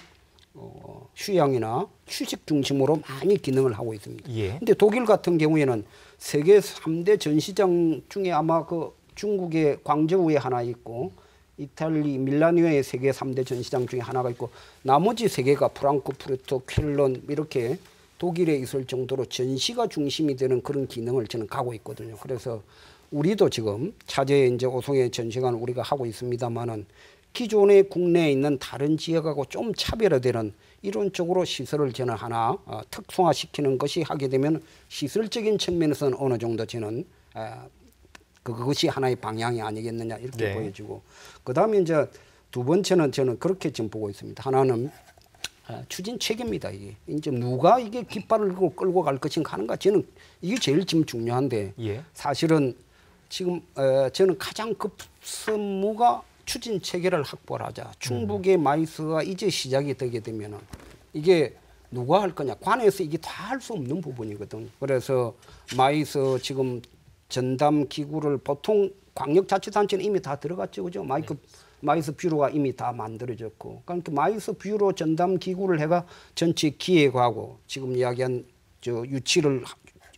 S2: 어, 휴양이나 휴식 중심으로 많이 기능을 하고 있습니다. 예. 근데 독일 같은 경우에는 세계 3대 전시장 중에 아마 그 중국의 광저우에 하나 있고 이탈리 밀라니오의 세계 3대 전시장 중에 하나가 있고 나머지 세계가 프랑크푸르트, 쾰른 이렇게 독일에 있을 정도로 전시가 중심이 되는 그런 기능을 저는 가고 있거든요. 그래서 우리도 지금 차제에 이제 오송의 전시관을 우리가 하고 있습니다만은 기존의 국내에 있는 다른 지역하고 좀 차별화되는 이런쪽으로 시설을 저는 하나 어, 특성화시키는 것이 하게 되면 시설적인 측면에서는 어느 정도 저는 어, 그, 그것이 하나의 방향이 아니겠느냐 이렇게 네. 보여지고 그다음에 이제 두 번째는 저는 그렇게 지금 보고 있습니다. 하나는 어, 추진 체계입니다. 이게 이제 누가 이게 깃발을 끌고, 갈 것인가 하는가 저는 이게 제일 지금 중요한데 예. 사실은 지금 어, 저는 가장 급선무가 추진 체계를 확보 하자. 음. 충북의 마이스가 이제 시작이 되게 되면은 이게 누가 할 거냐. 관에서 이게 다 할 수 없는 부분이거든. 그래서 마이스 지금 전담 기구를 보통 광역자치단체는 이미 다 들어갔죠. 그죠? 마이크 네. 마이스 뷰로가 이미 다 만들어졌고. 그러니까 마이스 뷰로 전담 기구를 해가 전체 기획하고 지금 이야기한 저 유치를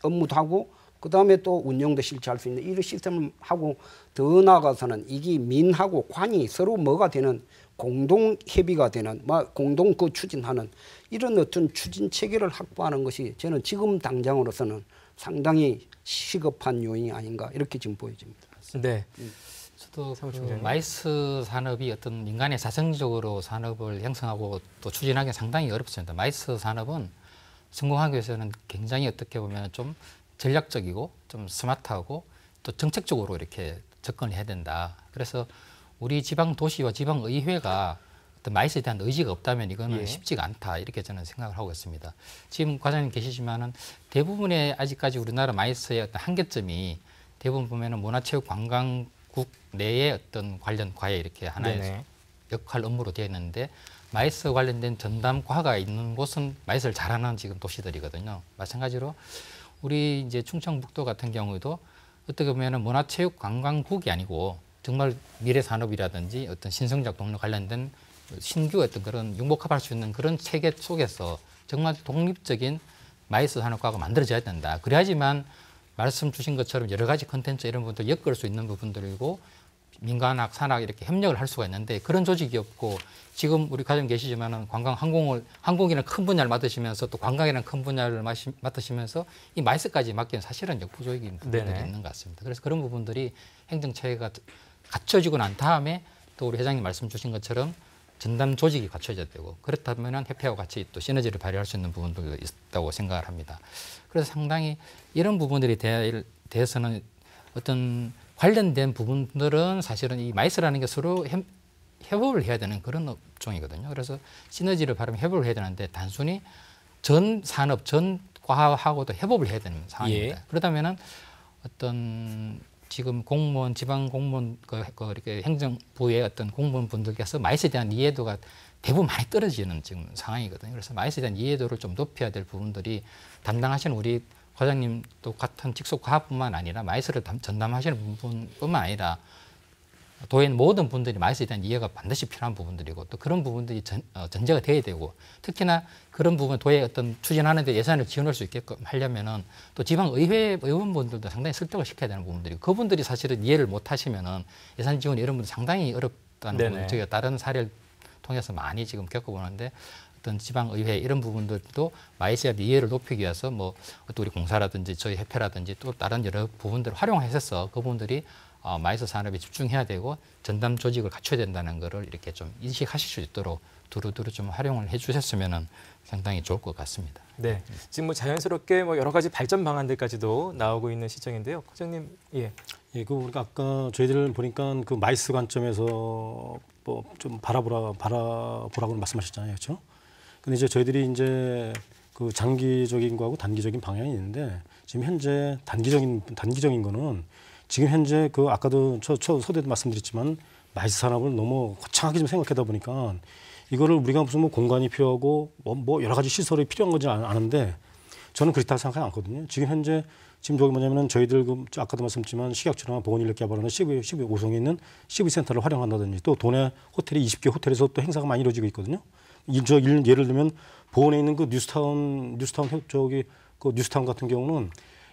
S2: 업무도 하고 그다음에 또 운영도 실시할 수 있는 이런 시스템을 하고 더 나아가서는 이게 민하고 관이 서로 뭐가 되는 공동 협의가 되는 뭐 공동 그 추진하는 이런 어떤 추진 체계를 확보하는 것이 저는 지금 당장으로서는 상당히 시급한 요인이 아닌가 이렇게 지금 보여집니다.
S5: 네. 저도 그 마이스 산업이 어떤 민간의 자생적으로 산업을 형성하고 또 추진하기 상당히 어렵습니다. 마이스 산업은 성공하기 위해서는 굉장히 어떻게 보면 좀 전략적이고 좀 스마트하고 또 정책적으로 이렇게 접근해야 된다. 그래서 우리 지방 도시와 지방 의회가 어떤 마이스에 대한 의지가 없다면 이거는 예. 쉽지가 않다 이렇게 저는 생각을 하고 있습니다. 지금 과장님 계시지만은 대부분의 아직까지 우리나라 마이스의 어떤 한계점이 대부분 보면은 문화체육관광국 내에 어떤 관련 과에 이렇게 하나의 네네. 역할 업무로 되어 있는데 마이스 관련된 전담 과가 있는 곳은 마이스를 잘하는 지금 도시들이거든요. 마찬가지로 우리 이제 충청북도 같은 경우에도 어떻게 보면 문화체육 관광국이 아니고 정말 미래 산업이라든지 어떤 신성적 동력 관련된 신규 어떤 그런 융복합할 수 있는 그런 체계 속에서 정말 독립적인 마이스 산업과가 만들어져야 된다. 그래야지만 말씀 주신 것처럼 여러 가지 컨텐츠 이런 분들 엮을 수 있는 부분들이고 민간학, 산학 이렇게 협력을 할 수가 있는데 그런 조직이 없고 지금 우리 가정 계시지만은 관광 항공을 항공이라는 큰 분야를 맡으시면서 또 관광이라는 큰 분야를 마시, 맡으시면서 이 마이스까지 맡기는 사실은 역부족인 부분들이 있는 것 같습니다. 그래서 그런 부분들이 행정체계가 갖춰지고 난 다음에 또 우리 회장님 말씀 주신 것처럼 전담 조직이 갖춰져야 되고 그렇다면은 협회와 같이 또 시너지를 발휘할 수 있는 부분도 있다고 생각을 합니다. 그래서 상당히 이런 부분들이 대해서는 어떤 관련된 부분들은 사실은 이 마이스라는 게 서로 협업을 해야 되는 그런 업종이거든요. 그래서 시너지를 발르면 협업을 해야 되는데 단순히 전 산업, 전 과하고도 협업을 해야 되는 상황입니다. 예. 그러다면은 어떤 지금 공무원, 지방 공무원 그, 그 이렇게 행정부의 어떤 공무원 분들께서 마이스에 대한 이해도가 대부분 많이 떨어지는 지금 상황이거든요. 그래서 마이스에 대한 이해도를 좀 높여야 될 부분들이 담당하신 우리 과장님도 같은 직속과학뿐만 아니라 마이스를 전담하시는 분뿐만 아니라 도인 모든 분들이 마이스에 대한 이해가 반드시 필요한 부분들이고 또 그런 부분들이 전, 어, 제가 돼야 되고 특히나 그런 부분 도의 어떤 추진하는 데 예산을 지원할 수 있게끔 하려면은 또 지방의회 의원분들도 상당히 설득을 시켜야 되는 부분들이고 그분들이 사실은 이해를 못 하시면은 예산 지원 이런 분들 상당히 어렵다는 부분 저희가 다른 사례를 통해서 많이 지금 겪어보는데 어떤 지방의회 이런 부분들도 마이스아 이해를 높이기 위해서 뭐 또 우리 공사라든지 저희 협회라든지 또 다른 여러 부분들을 활용해서 그 부분들이 어, 마이스 산업에 집중해야 되고 전담 조직을 갖춰야 된다는 것을 이렇게 좀 인식하실 수 있도록 두루두루 좀 활용을 해주셨으면 상당히 좋을 것 같습니다.
S1: 네, 지금 뭐 자연스럽게 뭐 여러 가지 발전 방안들까지도 나오고 있는 시점인데요, 과장님. 예. 예, 그 우리가
S3: 아까 저희들 보니까 그 마이스 관점에서 뭐 좀 바라보라 바라보라고 말씀하셨잖아요, 그렇죠? 근데 이제 저희들이 이제 그 장기적인 거하고 단기적인 방향이 있는데 지금 현재 단기적인 단기적인 거는 지금 현재 그 아까도 저, 저 서대도 말씀드렸지만 마이스 산업을 너무 거창하게 좀 생각하다 보니까 이거를 우리가 무슨 뭐 공간이 필요하고 뭐, 뭐 여러 가지 시설이 필요한 거지아은데 저는 그렇다고 생각하지 않거든요. 지금 현재 지금 저기 뭐냐면은 저희들 그 아까도 말씀드렸지만 식약처랑 뭐 보건인력 개발하는 시부 시부 5송에 있는 시부센터를 활용한다든지 또 도내 호텔이 20개 호텔에서 또 행사가 많이 이루어지고 있거든요. 저 예를 들면 보원에 있는 그 뉴스타운 뉴스타운 저기 그 뉴스타운 같은 경우는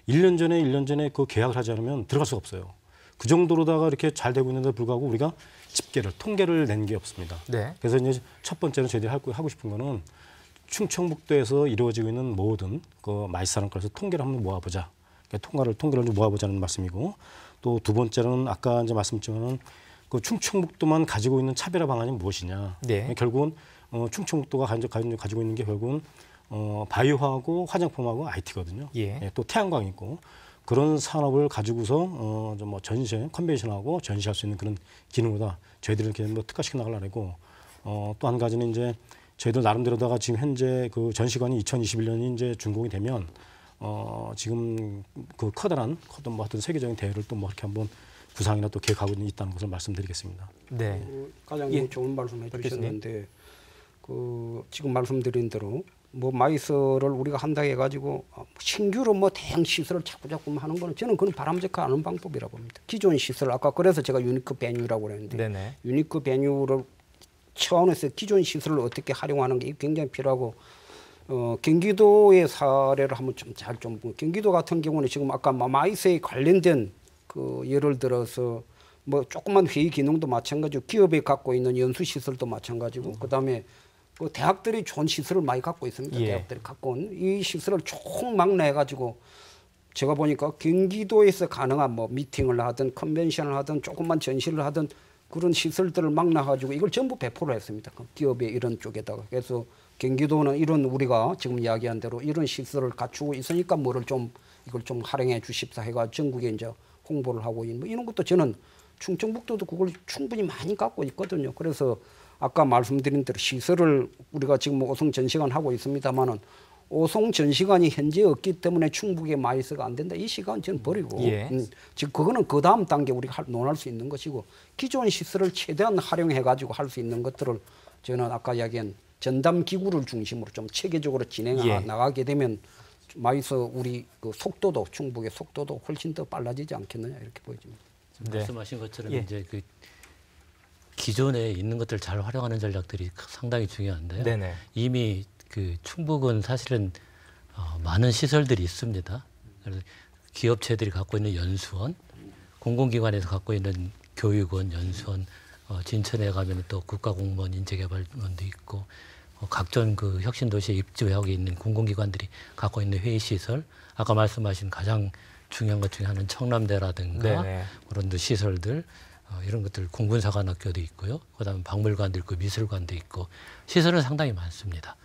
S3: 1년 전에 1년 전에 그 계약을 하지 않으면 들어갈 수가 없어요. 그 정도로다가 이렇게 잘 되고 있는데 불구하고 우리가 집계를 통계를 낸 게 없습니다. 네. 그래서 이제 첫 번째는 저희들이 하고 싶은 거는 충청북도에서 이루어지고 있는 모든 그 마이사랑 그래서 통계를 한번 모아보자. 그러니까 통과를 통계를 좀 모아보자는 말씀이고 또 두 번째는 아까 이제 말씀드린 그 충청북도만 가지고 있는 차별화 방안이 무엇이냐. 네. 결국은 어, 충청북도가 가지고 있는 게 결국은 어, 바이오하고 화장품하고 IT거든요. 예. 예, 또 태양광 있고 그런 산업을 가지고서 어, 좀뭐 전시 컨벤션하고 전시할 수 있는 그런 기능보다 저희들은 이렇뭐 특화시켜 나가려고 어, 또한 가지는 이제 저희들 나름대로다가 지금 현재 그 전시관이 2021년이 이제 준공이 되면 어, 지금 그 커다란 어떤 뭐 어떤 세계적인 대회를 또뭐 이렇게 한번 구상이나 또 계획하고 있다는 것을 말씀드리겠습니다. 네. 가장 어, 예. 좋은 말씀해 주셨는데
S2: 네. 그 지금 말씀드린 대로 뭐 마이스를 우리가 한다 해가지고 어, 신규로 뭐 대형 시설을 자꾸 자꾸 하는 거는 저는 그건 바람직한 않은 방법이라고 봅니다. 기존 시설 아까 그래서 제가 유니크 베뉴라고 그랬는데 네네. 유니크 베뉴를 차원에서 기존 시설을 어떻게 활용하는 게 굉장히 필요하고 어, 경기도의 사례를 한번 좀 잘좀 좀, 경기도 같은 경우는 지금 아까 마이스에 관련된 그 예를 들어서 뭐 조그만 회의 기능도 마찬가지고 기업이 갖고 있는 연수 시설도 마찬가지고 음. 그다음에 그 대학들이 좋은 시설을 많이 갖고 있습니다. 예. 대학들이 갖고 온 이 시설을 총 막내해가지고 제가 보니까 경기도에서 가능한 뭐 미팅을 하든 컨벤션을 하든 조금만 전시를 하든 그런 시설들을 막나가지고 이걸 전부 배포를 했습니다. 그 기업의 이런 쪽에다가 그래서 경기도는 이런 우리가 지금 이야기한 대로 이런 시설을 갖추고 있으니까 뭐를 좀 이걸 좀 활용해 주십사 해가 전국에 이제 홍보를 하고 있는 뭐 이런 것도 저는 충청북도도 그걸 충분히 많이 갖고 있거든요. 그래서 아까 말씀드린 대로 시설을 우리가 지금 오송 전시관 하고 있습니다만은 오송 전시관이 현재 없기 때문에 충북에 마이스가 안 된다. 이 시간 저는 버리고 예. 음, 지금 그거는 그 다음 단계 우리가 할, 논할 수 있는 것이고 기존 시설을 최대한 활용해 가지고 할 수 있는 것들을 저는 아까 이야기한 전담 기구를 중심으로 좀 체계적으로 진행해 예. 나가게 되면 마이스 우리 그 속도도 충북의 속도도 훨씬 더 빨라지지 않겠느냐 이렇게 보여집니다.
S4: 네. 말씀하신 것처럼 예. 이제 그 기존에 있는 것들 을잘 활용하는 전략들이 상당히 중요한데요. 네네. 이미 그 충북은 사실은 어, 많은 시설들이 있습니다. 그래서 기업체들이 갖고 있는 연수원, 공공기관에서 갖고 있는 교육원, 연수원, 어, 진천에 가면 또 국가공무원 인재개발원도 있고 어, 각종 그 혁신도시 에입지역고 있는 공공기관들이 갖고 있는 회의시설, 아까 말씀하신 가장 중요한 것 중에 하나는 청남대라든가 네네. 그런 시설들 아, 이런 것들 공군사관학교도 있고요. 그다음 박물관도 있고 미술관도 있고 시설은 상당히 많습니다.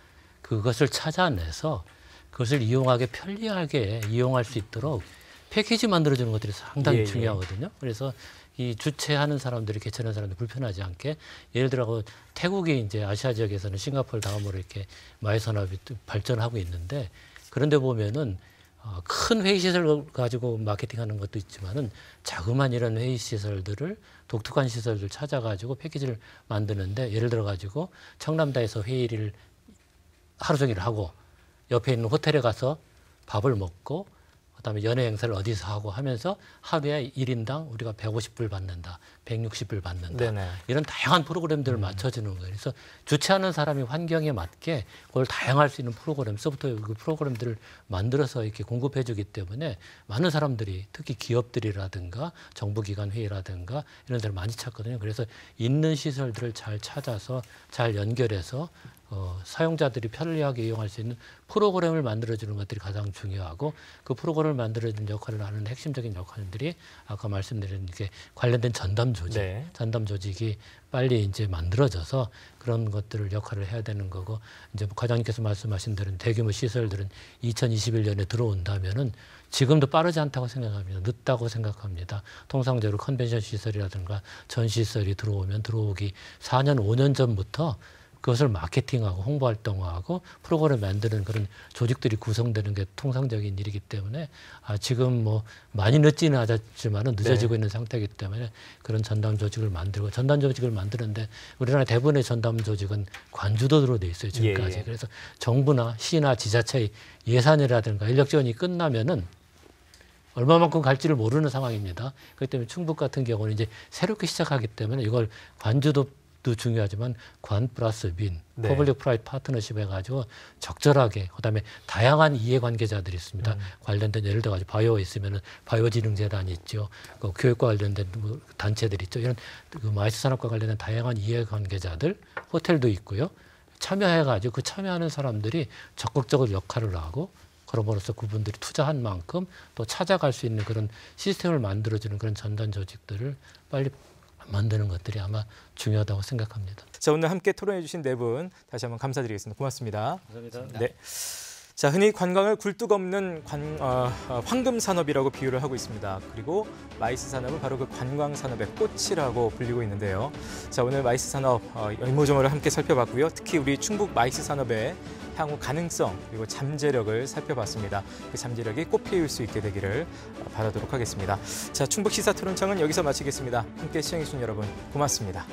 S4: 그것을 찾아내서 그것을 이용하게 편리하게 이용할 수 있도록 패키지 만들어주는 것들이 상당히 예, 예. 중요하거든요. 그래서 이 주최하는 사람들이 개최하는 사람들 불편하지 않게 예를 들어 그 태국이 이제 아시아 지역에서는 싱가폴 다음으로 이렇게 마이산업이 발전하고 있는데 그런데 보면은 어, 큰 회의 시설 가지고 마케팅하는 것도 있지만은 자그마한 이런 회의 시설들을 독특한 시설들 찾아가지고 패키지를 만드는데 예를 들어 가지고 청남다에서 회의를 하루 종일 하고 옆에 있는 호텔에 가서 밥을 먹고 그다음에 연예 행사를 어디서 하고 하면서 하루에 1인당 우리가 150불 받는다. 160불 받는다. 네네. 이런 다양한 프로그램들을 음. 맞춰주는 거예요. 그래서 주최하는 사람이 환경에 맞게 그걸 다양할 수 있는 프로그램, 소프트웨어 그 프로그램들을 만들어서 이렇게 공급해 주기 때문에 많은 사람들이 특히 기업들이라든가 정부기관 회의라든가 이런 데를 많이 찾거든요. 그래서 있는 시설들을 잘 찾아서 잘 연결해서 어, 사용자들이 편리하게 이용할 수 있는 프로그램을 만들어주는 것들이 가장 중요하고 그 프로그램을 만들어주는 역할을 하는 핵심적인 역할들이 아까 말씀드린 게 관련된 전담 조직, 네. 전담 조직이 빨리 이제 만들어져서 그런 것들을 역할을 해야 되는 거고 이제 뭐 과장님께서 말씀하신 대로 대규모 시설들은 2021년에 들어온다면은 지금도 빠르지 않다고 생각합니다. 늦다고 생각합니다. 통상적으로 컨벤션 시설이라든가 전 시설이 들어오면 들어오기 4년 5년 전부터 그것을 마케팅하고 홍보 활동하고 프로그램 만드는 그런 조직들이 구성되는 게 통상적인 일이기 때문에 아, 지금 뭐 많이 늦지는 않았지만은 늦어지고 네. 있는 상태이기 때문에 그런 전담 조직을 만들고 전담 조직을 만드는데 우리나라 대부분의 전담 조직은 관주도로 돼 있어요 지금까지 예, 예. 그래서 정부나 시나 지자체의 예산이라든가 인력 지원이 끝나면은 얼마만큼 갈지를 모르는 상황입니다. 그렇기 때문에 충북 같은 경우는 이제 새롭게 시작하기 때문에 이걸 관주도 도 중요하지만 관 플러스 민, 네. 퍼블릭 프라이트 파트너십 해가지고 적절하게 그다음에 다양한 이해관계자들이 있습니다. 음. 관련된 예를 들어가지고 바이오에 있으면은 바이오진흥재단이 있죠. 그 교육과 관련된 뭐 단체들이 있죠. 이런 그 마이스 산업과 관련된 다양한 이해관계자들, 호텔도 있고요. 참여해가지고 그 참여하는 사람들이 적극적으로 역할을 하고 그러므로써 그분들이 투자한 만큼 또 찾아갈 수 있는 그런 시스템을 만들어주는 그런 전단 조직들을 빨리 만드는 것들이 아마 중요하다고 생각합니다.
S1: 자, 오늘 함께 토론해 주신 네 분 다시 한번 감사드리겠습니다. 고맙습니다. 감사합니다. 네. 자, 흔히 관광을 굴뚝 없는 관, 어, 어, 황금 산업이라고 비유를 하고 있습니다. 그리고 마이스 산업은 바로 그 관광 산업의 꽃이라고 불리고 있는데요. 자, 오늘 마이스 산업 어, 이모저모를 함께 살펴봤고요. 특히 우리 충북 마이스 산업의 향후 가능성 그리고 잠재력을 살펴봤습니다. 그 잠재력이 꽃피울 수 있게 되기를 바라도록 하겠습니다. 자, 충북 시사 토론청은 여기서 마치겠습니다. 함께 시청해주신 여러분 고맙습니다.